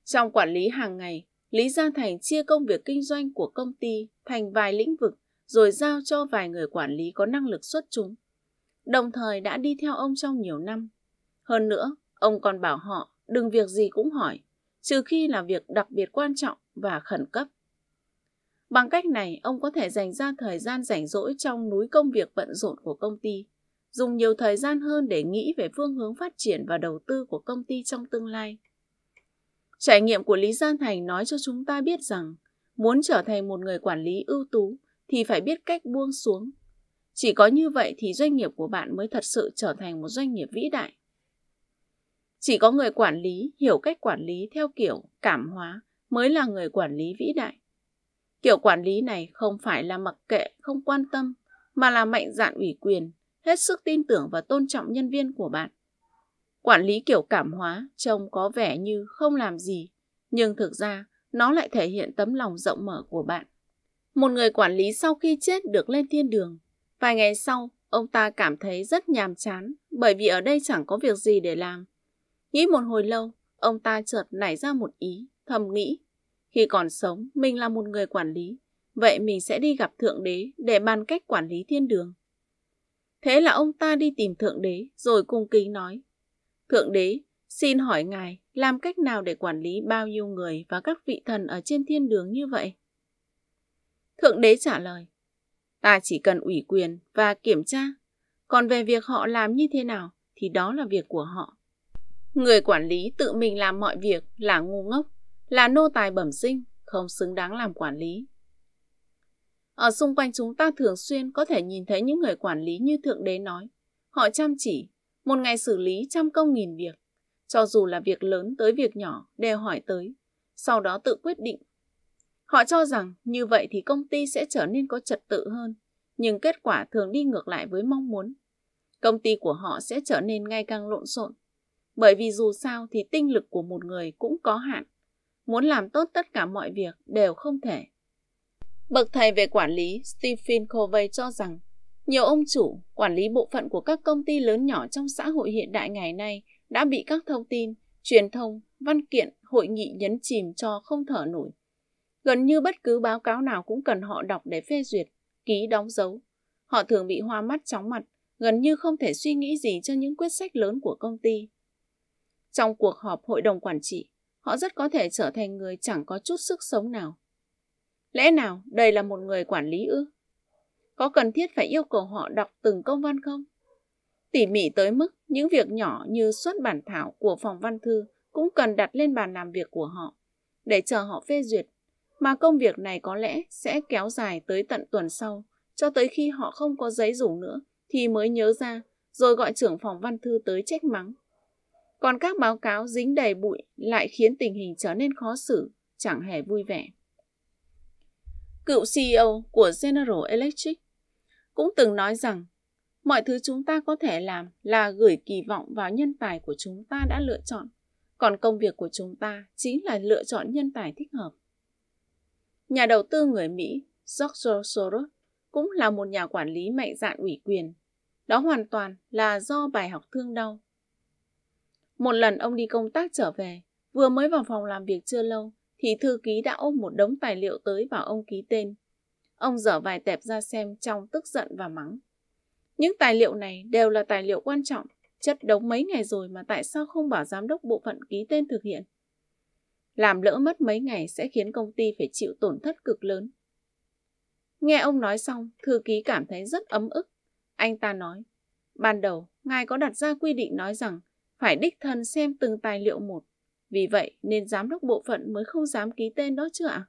Trong quản lý hàng ngày, Lý Gia Thành chia công việc kinh doanh của công ty thành vài lĩnh vực rồi giao cho vài người quản lý có năng lực xuất chúng đồng thời đã đi theo ông trong nhiều năm. Hơn nữa, ông còn bảo họ đừng việc gì cũng hỏi, trừ khi là việc đặc biệt quan trọng và khẩn cấp. Bằng cách này, ông có thể dành ra thời gian rảnh rỗi trong núi công việc bận rộn của công ty, dùng nhiều thời gian hơn để nghĩ về phương hướng phát triển và đầu tư của công ty trong tương lai. Trải nghiệm của Lý Gian Thành nói cho chúng ta biết rằng, muốn trở thành một người quản lý ưu tú thì phải biết cách buông xuống chỉ có như vậy thì doanh nghiệp của bạn mới thật sự trở thành một doanh nghiệp vĩ đại. Chỉ có người quản lý hiểu cách quản lý theo kiểu cảm hóa mới là người quản lý vĩ đại. Kiểu quản lý này không phải là mặc kệ, không quan tâm, mà là mạnh dạn ủy quyền, hết sức tin tưởng và tôn trọng nhân viên của bạn. Quản lý kiểu cảm hóa trông có vẻ như không làm gì, nhưng thực ra nó lại thể hiện tấm lòng rộng mở của bạn. Một người quản lý sau khi chết được lên thiên đường Vài ngày sau, ông ta cảm thấy rất nhàm chán bởi vì ở đây chẳng có việc gì để làm. Nghĩ một hồi lâu, ông ta chợt nảy ra một ý, thầm nghĩ. Khi còn sống, mình là một người quản lý, vậy mình sẽ đi gặp Thượng Đế để bàn cách quản lý thiên đường. Thế là ông ta đi tìm Thượng Đế rồi cung kính nói. Thượng Đế, xin hỏi Ngài làm cách nào để quản lý bao nhiêu người và các vị thần ở trên thiên đường như vậy? Thượng Đế trả lời. Ta chỉ cần ủy quyền và kiểm tra. Còn về việc họ làm như thế nào thì đó là việc của họ. Người quản lý tự mình làm mọi việc là ngu ngốc, là nô tài bẩm sinh, không xứng đáng làm quản lý. Ở xung quanh chúng ta thường xuyên có thể nhìn thấy những người quản lý như Thượng Đế nói. Họ chăm chỉ, một ngày xử lý trăm công nghìn việc. Cho dù là việc lớn tới việc nhỏ đều hỏi tới, sau đó tự quyết định Họ cho rằng như vậy thì công ty sẽ trở nên có trật tự hơn, nhưng kết quả thường đi ngược lại với mong muốn. Công ty của họ sẽ trở nên ngày càng lộn xộn, bởi vì dù sao thì tinh lực của một người cũng có hạn. Muốn làm tốt tất cả mọi việc đều không thể. Bậc thầy về quản lý Stephen Covey cho rằng nhiều ông chủ, quản lý bộ phận của các công ty lớn nhỏ trong xã hội hiện đại ngày nay đã bị các thông tin, truyền thông, văn kiện, hội nghị nhấn chìm cho không thở nổi Gần như bất cứ báo cáo nào cũng cần họ đọc để phê duyệt, ký đóng dấu. Họ thường bị hoa mắt chóng mặt, gần như không thể suy nghĩ gì cho những quyết sách lớn của công ty. Trong cuộc họp hội đồng quản trị, họ rất có thể trở thành người chẳng có chút sức sống nào. Lẽ nào đây là một người quản lý ư? Có cần thiết phải yêu cầu họ đọc từng công văn không? Tỉ mỉ tới mức những việc nhỏ như xuất bản thảo của phòng văn thư cũng cần đặt lên bàn làm việc của họ để chờ họ phê duyệt mà công việc này có lẽ sẽ kéo dài tới tận tuần sau, cho tới khi họ không có giấy rủ nữa thì mới nhớ ra, rồi gọi trưởng phòng văn thư tới trách mắng. Còn các báo cáo dính đầy bụi lại khiến tình hình trở nên khó xử, chẳng hề vui vẻ. Cựu CEO của General Electric cũng từng nói rằng mọi thứ chúng ta có thể làm là gửi kỳ vọng vào nhân tài của chúng ta đã lựa chọn, còn công việc của chúng ta chính là lựa chọn nhân tài thích hợp. Nhà đầu tư người Mỹ George Soros cũng là một nhà quản lý mạnh dạn ủy quyền. Đó hoàn toàn là do bài học thương đau. Một lần ông đi công tác trở về, vừa mới vào phòng làm việc chưa lâu, thì thư ký đã ôm một đống tài liệu tới bảo ông ký tên. Ông dở vài tẹp ra xem trong tức giận và mắng. Những tài liệu này đều là tài liệu quan trọng, chất đống mấy ngày rồi mà tại sao không bảo giám đốc bộ phận ký tên thực hiện? Làm lỡ mất mấy ngày sẽ khiến công ty phải chịu tổn thất cực lớn. Nghe ông nói xong, thư ký cảm thấy rất ấm ức. Anh ta nói, ban đầu, ngài có đặt ra quy định nói rằng phải đích thân xem từng tài liệu một. Vì vậy nên giám đốc bộ phận mới không dám ký tên đó chứ ạ?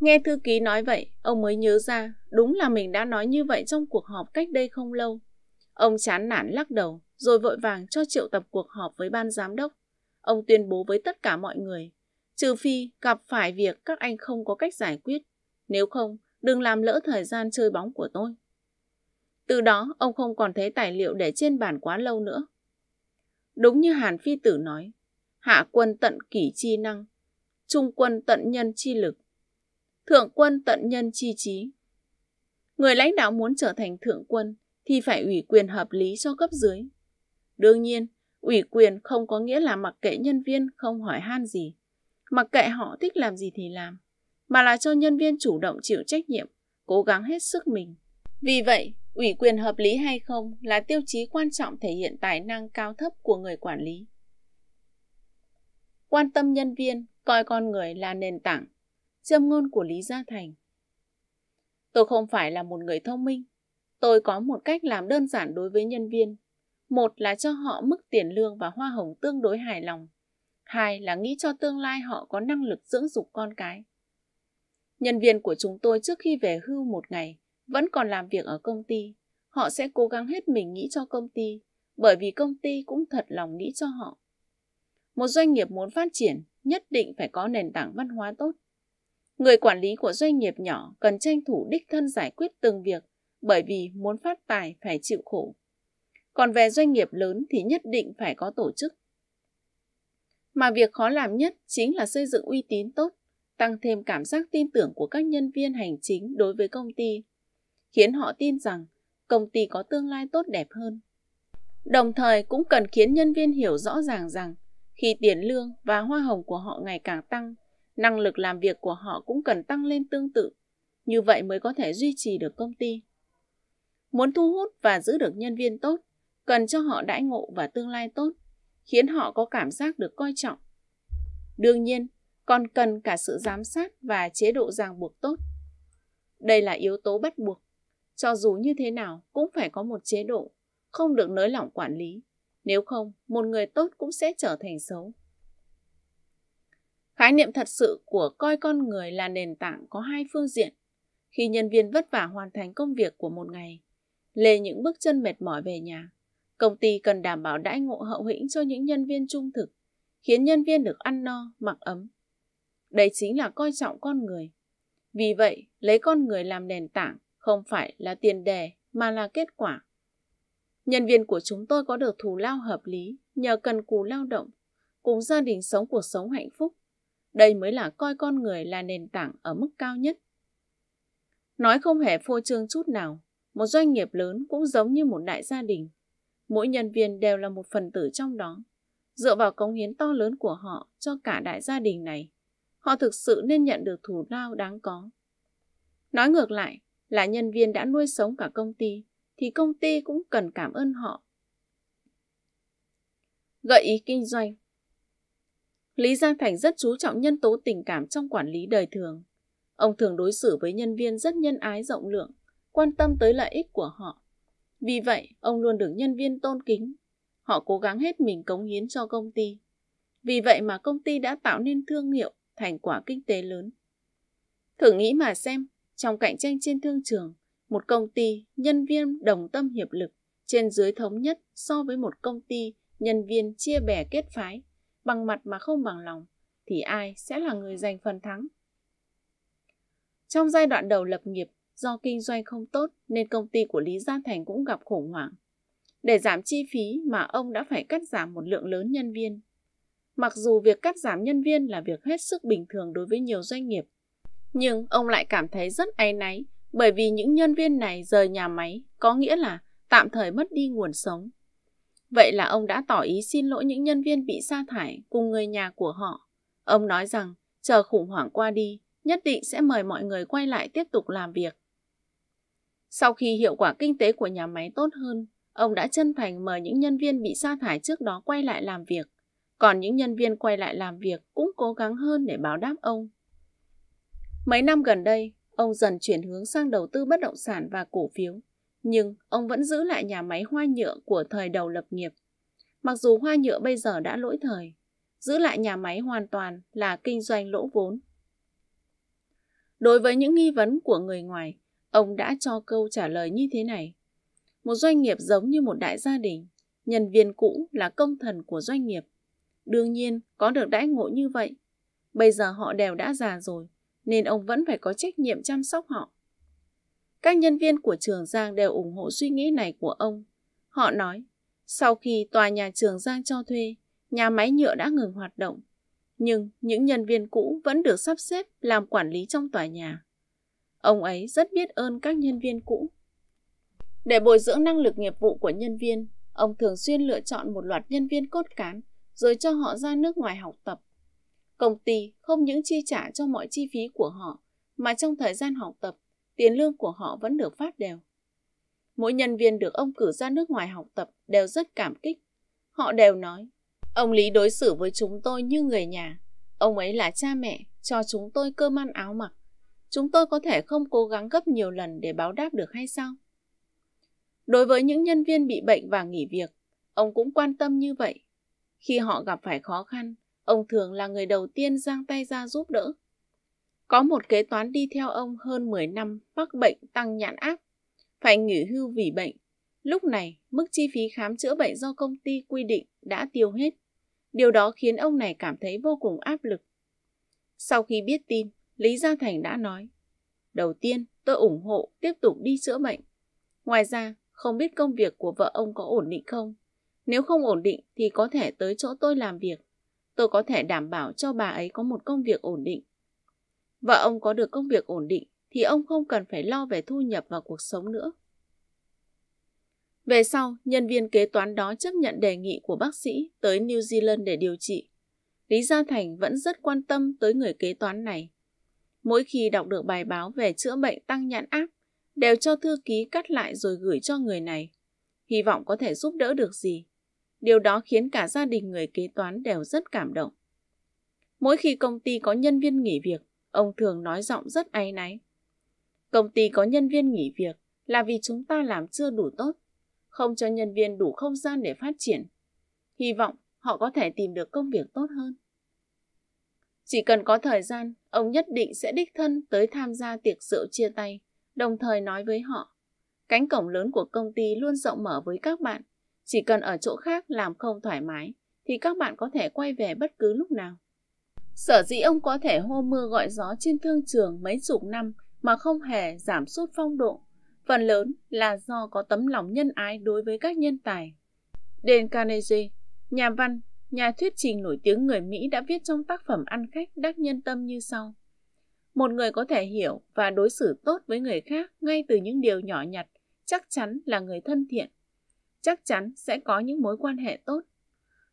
Nghe thư ký nói vậy, ông mới nhớ ra đúng là mình đã nói như vậy trong cuộc họp cách đây không lâu. Ông chán nản lắc đầu rồi vội vàng cho triệu tập cuộc họp với ban giám đốc. Ông tuyên bố với tất cả mọi người, trừ phi gặp phải việc các anh không có cách giải quyết, nếu không đừng làm lỡ thời gian chơi bóng của tôi. Từ đó, ông không còn thấy tài liệu để trên bàn quá lâu nữa. Đúng như Hàn Phi Tử nói, hạ quân tận kỷ chi năng, trung quân tận nhân chi lực, thượng quân tận nhân chi trí. Người lãnh đạo muốn trở thành thượng quân thì phải ủy quyền hợp lý cho cấp dưới. Đương nhiên, Ủy quyền không có nghĩa là mặc kệ nhân viên không hỏi han gì, mặc kệ họ thích làm gì thì làm, mà là cho nhân viên chủ động chịu trách nhiệm, cố gắng hết sức mình. Vì vậy, ủy quyền hợp lý hay không là tiêu chí quan trọng thể hiện tài năng cao thấp của người quản lý. Quan tâm nhân viên, coi con người là nền tảng, châm ngôn của Lý Gia Thành. Tôi không phải là một người thông minh, tôi có một cách làm đơn giản đối với nhân viên một là cho họ mức tiền lương và hoa hồng tương đối hài lòng. Hai là nghĩ cho tương lai họ có năng lực dưỡng dục con cái. Nhân viên của chúng tôi trước khi về hưu một ngày vẫn còn làm việc ở công ty. Họ sẽ cố gắng hết mình nghĩ cho công ty, bởi vì công ty cũng thật lòng nghĩ cho họ. Một doanh nghiệp muốn phát triển nhất định phải có nền tảng văn hóa tốt. Người quản lý của doanh nghiệp nhỏ cần tranh thủ đích thân giải quyết từng việc, bởi vì muốn phát tài phải chịu khổ. Còn về doanh nghiệp lớn thì nhất định phải có tổ chức. Mà việc khó làm nhất chính là xây dựng uy tín tốt, tăng thêm cảm giác tin tưởng của các nhân viên hành chính đối với công ty, khiến họ tin rằng công ty có tương lai tốt đẹp hơn. Đồng thời cũng cần khiến nhân viên hiểu rõ ràng rằng khi tiền lương và hoa hồng của họ ngày càng tăng, năng lực làm việc của họ cũng cần tăng lên tương tự, như vậy mới có thể duy trì được công ty. Muốn thu hút và giữ được nhân viên tốt, cần cho họ đãi ngộ và tương lai tốt, khiến họ có cảm giác được coi trọng. Đương nhiên, còn cần cả sự giám sát và chế độ ràng buộc tốt. Đây là yếu tố bắt buộc. Cho dù như thế nào cũng phải có một chế độ, không được nới lỏng quản lý. Nếu không, một người tốt cũng sẽ trở thành xấu. Khái niệm thật sự của coi con người là nền tảng có hai phương diện. Khi nhân viên vất vả hoàn thành công việc của một ngày, lê những bước chân mệt mỏi về nhà, Công ty cần đảm bảo đãi ngộ hậu hĩnh cho những nhân viên trung thực, khiến nhân viên được ăn no, mặc ấm. Đây chính là coi trọng con người. Vì vậy, lấy con người làm nền tảng không phải là tiền đề mà là kết quả. Nhân viên của chúng tôi có được thù lao hợp lý nhờ cần cù lao động, cùng gia đình sống cuộc sống hạnh phúc. Đây mới là coi con người là nền tảng ở mức cao nhất. Nói không hề phô trương chút nào, một doanh nghiệp lớn cũng giống như một đại gia đình Mỗi nhân viên đều là một phần tử trong đó. Dựa vào cống hiến to lớn của họ cho cả đại gia đình này, họ thực sự nên nhận được thù lao đáng có. Nói ngược lại, là nhân viên đã nuôi sống cả công ty, thì công ty cũng cần cảm ơn họ. Gợi ý kinh doanh Lý Gia Thành rất chú trọng nhân tố tình cảm trong quản lý đời thường. Ông thường đối xử với nhân viên rất nhân ái rộng lượng, quan tâm tới lợi ích của họ vì vậy, ông luôn được nhân viên tôn kính. Họ cố gắng hết mình cống hiến cho công ty. Vì vậy mà công ty đã tạo nên thương hiệu, thành quả kinh tế lớn. Thử nghĩ mà xem, trong cạnh tranh trên thương trường, một công ty, nhân viên đồng tâm hiệp lực trên dưới thống nhất so với một công ty, nhân viên chia bè kết phái, bằng mặt mà không bằng lòng, thì ai sẽ là người giành phần thắng? Trong giai đoạn đầu lập nghiệp, Do kinh doanh không tốt nên công ty của Lý Gia Thành cũng gặp khủng hoảng. Để giảm chi phí mà ông đã phải cắt giảm một lượng lớn nhân viên. Mặc dù việc cắt giảm nhân viên là việc hết sức bình thường đối với nhiều doanh nghiệp, nhưng ông lại cảm thấy rất áy náy bởi vì những nhân viên này rời nhà máy có nghĩa là tạm thời mất đi nguồn sống. Vậy là ông đã tỏ ý xin lỗi những nhân viên bị sa thải cùng người nhà của họ. Ông nói rằng chờ khủng hoảng qua đi, nhất định sẽ mời mọi người quay lại tiếp tục làm việc. Sau khi hiệu quả kinh tế của nhà máy tốt hơn, ông đã chân thành mời những nhân viên bị sa thải trước đó quay lại làm việc, còn những nhân viên quay lại làm việc cũng cố gắng hơn để báo đáp ông. Mấy năm gần đây, ông dần chuyển hướng sang đầu tư bất động sản và cổ phiếu, nhưng ông vẫn giữ lại nhà máy hoa nhựa của thời đầu lập nghiệp. Mặc dù hoa nhựa bây giờ đã lỗi thời, giữ lại nhà máy hoàn toàn là kinh doanh lỗ vốn. Đối với những nghi vấn của người ngoài, Ông đã cho câu trả lời như thế này. Một doanh nghiệp giống như một đại gia đình, nhân viên cũ là công thần của doanh nghiệp. Đương nhiên, có được đãi ngộ như vậy. Bây giờ họ đều đã già rồi, nên ông vẫn phải có trách nhiệm chăm sóc họ. Các nhân viên của Trường Giang đều ủng hộ suy nghĩ này của ông. Họ nói, sau khi tòa nhà Trường Giang cho thuê, nhà máy nhựa đã ngừng hoạt động. Nhưng những nhân viên cũ vẫn được sắp xếp làm quản lý trong tòa nhà. Ông ấy rất biết ơn các nhân viên cũ. Để bồi dưỡng năng lực nghiệp vụ của nhân viên, ông thường xuyên lựa chọn một loạt nhân viên cốt cán rồi cho họ ra nước ngoài học tập. Công ty không những chi trả cho mọi chi phí của họ, mà trong thời gian học tập, tiền lương của họ vẫn được phát đều. Mỗi nhân viên được ông cử ra nước ngoài học tập đều rất cảm kích. Họ đều nói, ông Lý đối xử với chúng tôi như người nhà. Ông ấy là cha mẹ, cho chúng tôi cơm ăn áo mặc chúng tôi có thể không cố gắng gấp nhiều lần để báo đáp được hay sao? Đối với những nhân viên bị bệnh và nghỉ việc, ông cũng quan tâm như vậy. Khi họ gặp phải khó khăn, ông thường là người đầu tiên giang tay ra giúp đỡ. Có một kế toán đi theo ông hơn 10 năm mắc bệnh tăng nhãn áp, phải nghỉ hưu vì bệnh. Lúc này, mức chi phí khám chữa bệnh do công ty quy định đã tiêu hết. Điều đó khiến ông này cảm thấy vô cùng áp lực. Sau khi biết tin, Lý Gia Thành đã nói. Đầu tiên, tôi ủng hộ tiếp tục đi chữa bệnh. Ngoài ra, không biết công việc của vợ ông có ổn định không? Nếu không ổn định thì có thể tới chỗ tôi làm việc. Tôi có thể đảm bảo cho bà ấy có một công việc ổn định. Vợ ông có được công việc ổn định thì ông không cần phải lo về thu nhập và cuộc sống nữa. Về sau, nhân viên kế toán đó chấp nhận đề nghị của bác sĩ tới New Zealand để điều trị. Lý Gia Thành vẫn rất quan tâm tới người kế toán này. Mỗi khi đọc được bài báo về chữa bệnh tăng nhãn áp, đều cho thư ký cắt lại rồi gửi cho người này. Hy vọng có thể giúp đỡ được gì. Điều đó khiến cả gia đình người kế toán đều rất cảm động. Mỗi khi công ty có nhân viên nghỉ việc, ông thường nói giọng rất áy náy. Công ty có nhân viên nghỉ việc là vì chúng ta làm chưa đủ tốt, không cho nhân viên đủ không gian để phát triển. Hy vọng họ có thể tìm được công việc tốt hơn. Chỉ cần có thời gian, Ông nhất định sẽ đích thân tới tham gia tiệc rượu chia tay, đồng thời nói với họ. Cánh cổng lớn của công ty luôn rộng mở với các bạn. Chỉ cần ở chỗ khác làm không thoải mái, thì các bạn có thể quay về bất cứ lúc nào. Sở dĩ ông có thể hô mưa gọi gió trên thương trường mấy chục năm mà không hề giảm sút phong độ, phần lớn là do có tấm lòng nhân ái đối với các nhân tài. Đền Carnegie, nhà văn Nhà thuyết trình nổi tiếng người Mỹ đã viết trong tác phẩm Ăn khách Đắc Nhân Tâm như sau. Một người có thể hiểu và đối xử tốt với người khác ngay từ những điều nhỏ nhặt, chắc chắn là người thân thiện. Chắc chắn sẽ có những mối quan hệ tốt.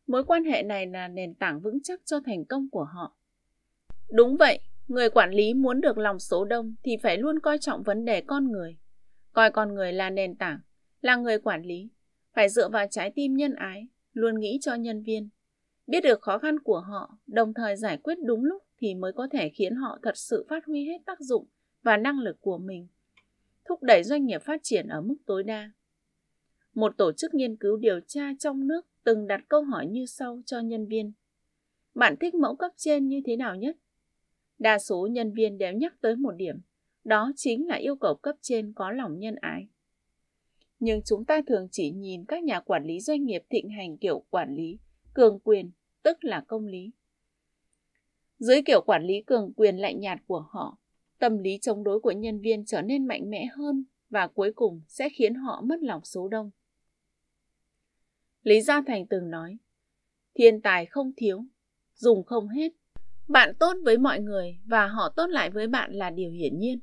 Mối quan hệ này là nền tảng vững chắc cho thành công của họ. Đúng vậy, người quản lý muốn được lòng số đông thì phải luôn coi trọng vấn đề con người. Coi con người là nền tảng, là người quản lý, phải dựa vào trái tim nhân ái, luôn nghĩ cho nhân viên, biết được khó khăn của họ, đồng thời giải quyết đúng lúc thì mới có thể khiến họ thật sự phát huy hết tác dụng và năng lực của mình, thúc đẩy doanh nghiệp phát triển ở mức tối đa. Một tổ chức nghiên cứu điều tra trong nước từng đặt câu hỏi như sau cho nhân viên. Bạn thích mẫu cấp trên như thế nào nhất? Đa số nhân viên đều nhắc tới một điểm, đó chính là yêu cầu cấp trên có lòng nhân ái. Nhưng chúng ta thường chỉ nhìn các nhà quản lý doanh nghiệp thịnh hành kiểu quản lý, cường quyền tức là công lý. Dưới kiểu quản lý cường quyền lạnh nhạt của họ, tâm lý chống đối của nhân viên trở nên mạnh mẽ hơn và cuối cùng sẽ khiến họ mất lòng số đông. Lý Gia Thành từng nói, thiên tài không thiếu, dùng không hết. Bạn tốt với mọi người và họ tốt lại với bạn là điều hiển nhiên.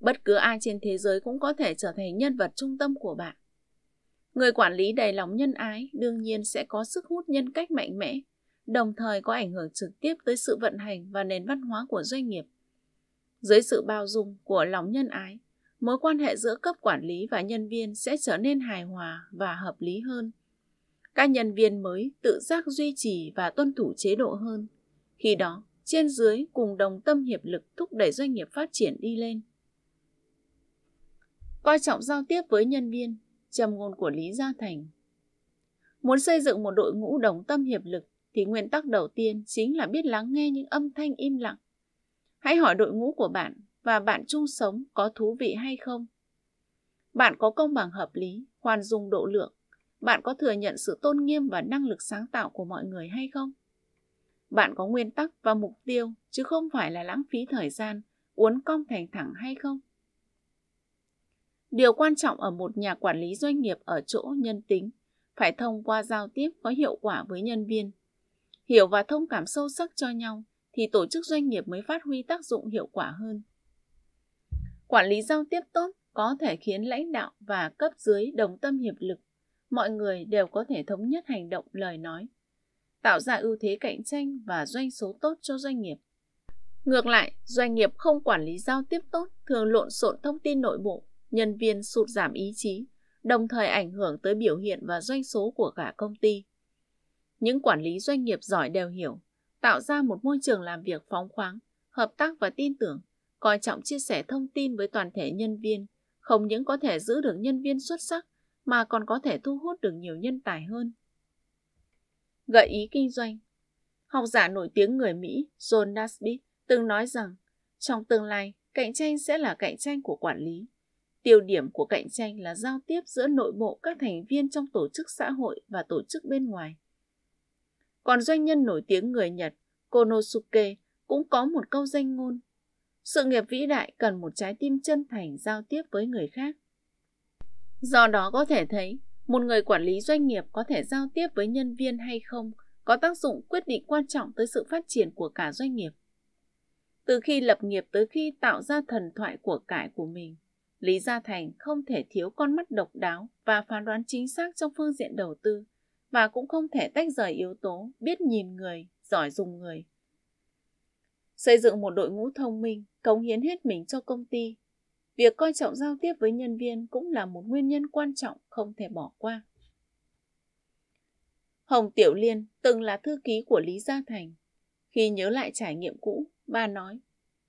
Bất cứ ai trên thế giới cũng có thể trở thành nhân vật trung tâm của bạn. Người quản lý đầy lòng nhân ái đương nhiên sẽ có sức hút nhân cách mạnh mẽ đồng thời có ảnh hưởng trực tiếp tới sự vận hành và nền văn hóa của doanh nghiệp. Dưới sự bao dung của lòng nhân ái, mối quan hệ giữa cấp quản lý và nhân viên sẽ trở nên hài hòa và hợp lý hơn. Các nhân viên mới tự giác duy trì và tuân thủ chế độ hơn. Khi đó, trên dưới cùng đồng tâm hiệp lực thúc đẩy doanh nghiệp phát triển đi lên. Coi trọng giao tiếp với nhân viên, trầm ngôn của Lý Gia Thành. Muốn xây dựng một đội ngũ đồng tâm hiệp lực thì nguyên tắc đầu tiên chính là biết lắng nghe những âm thanh im lặng. Hãy hỏi đội ngũ của bạn và bạn chung sống có thú vị hay không. Bạn có công bằng hợp lý, khoan dung độ lượng. Bạn có thừa nhận sự tôn nghiêm và năng lực sáng tạo của mọi người hay không? Bạn có nguyên tắc và mục tiêu chứ không phải là lãng phí thời gian, uốn cong thành thẳng hay không? Điều quan trọng ở một nhà quản lý doanh nghiệp ở chỗ nhân tính phải thông qua giao tiếp có hiệu quả với nhân viên hiểu và thông cảm sâu sắc cho nhau thì tổ chức doanh nghiệp mới phát huy tác dụng hiệu quả hơn. Quản lý giao tiếp tốt có thể khiến lãnh đạo và cấp dưới đồng tâm hiệp lực, mọi người đều có thể thống nhất hành động lời nói, tạo ra ưu thế cạnh tranh và doanh số tốt cho doanh nghiệp. Ngược lại, doanh nghiệp không quản lý giao tiếp tốt thường lộn xộn thông tin nội bộ, nhân viên sụt giảm ý chí, đồng thời ảnh hưởng tới biểu hiện và doanh số của cả công ty. Những quản lý doanh nghiệp giỏi đều hiểu, tạo ra một môi trường làm việc phóng khoáng, hợp tác và tin tưởng, coi trọng chia sẻ thông tin với toàn thể nhân viên, không những có thể giữ được nhân viên xuất sắc mà còn có thể thu hút được nhiều nhân tài hơn. Gợi ý kinh doanh Học giả nổi tiếng người Mỹ John Nasbit từng nói rằng trong tương lai, cạnh tranh sẽ là cạnh tranh của quản lý. Tiêu điểm của cạnh tranh là giao tiếp giữa nội bộ các thành viên trong tổ chức xã hội và tổ chức bên ngoài – còn doanh nhân nổi tiếng người Nhật Konosuke cũng có một câu danh ngôn. Sự nghiệp vĩ đại cần một trái tim chân thành giao tiếp với người khác. Do đó có thể thấy, một người quản lý doanh nghiệp có thể giao tiếp với nhân viên hay không có tác dụng quyết định quan trọng tới sự phát triển của cả doanh nghiệp. Từ khi lập nghiệp tới khi tạo ra thần thoại của cải của mình, Lý Gia Thành không thể thiếu con mắt độc đáo và phán đoán chính xác trong phương diện đầu tư, mà cũng không thể tách rời yếu tố biết nhìn người, giỏi dùng người. Xây dựng một đội ngũ thông minh, cống hiến hết mình cho công ty. Việc coi trọng giao tiếp với nhân viên cũng là một nguyên nhân quan trọng không thể bỏ qua. Hồng Tiểu Liên từng là thư ký của Lý Gia Thành. Khi nhớ lại trải nghiệm cũ, bà nói,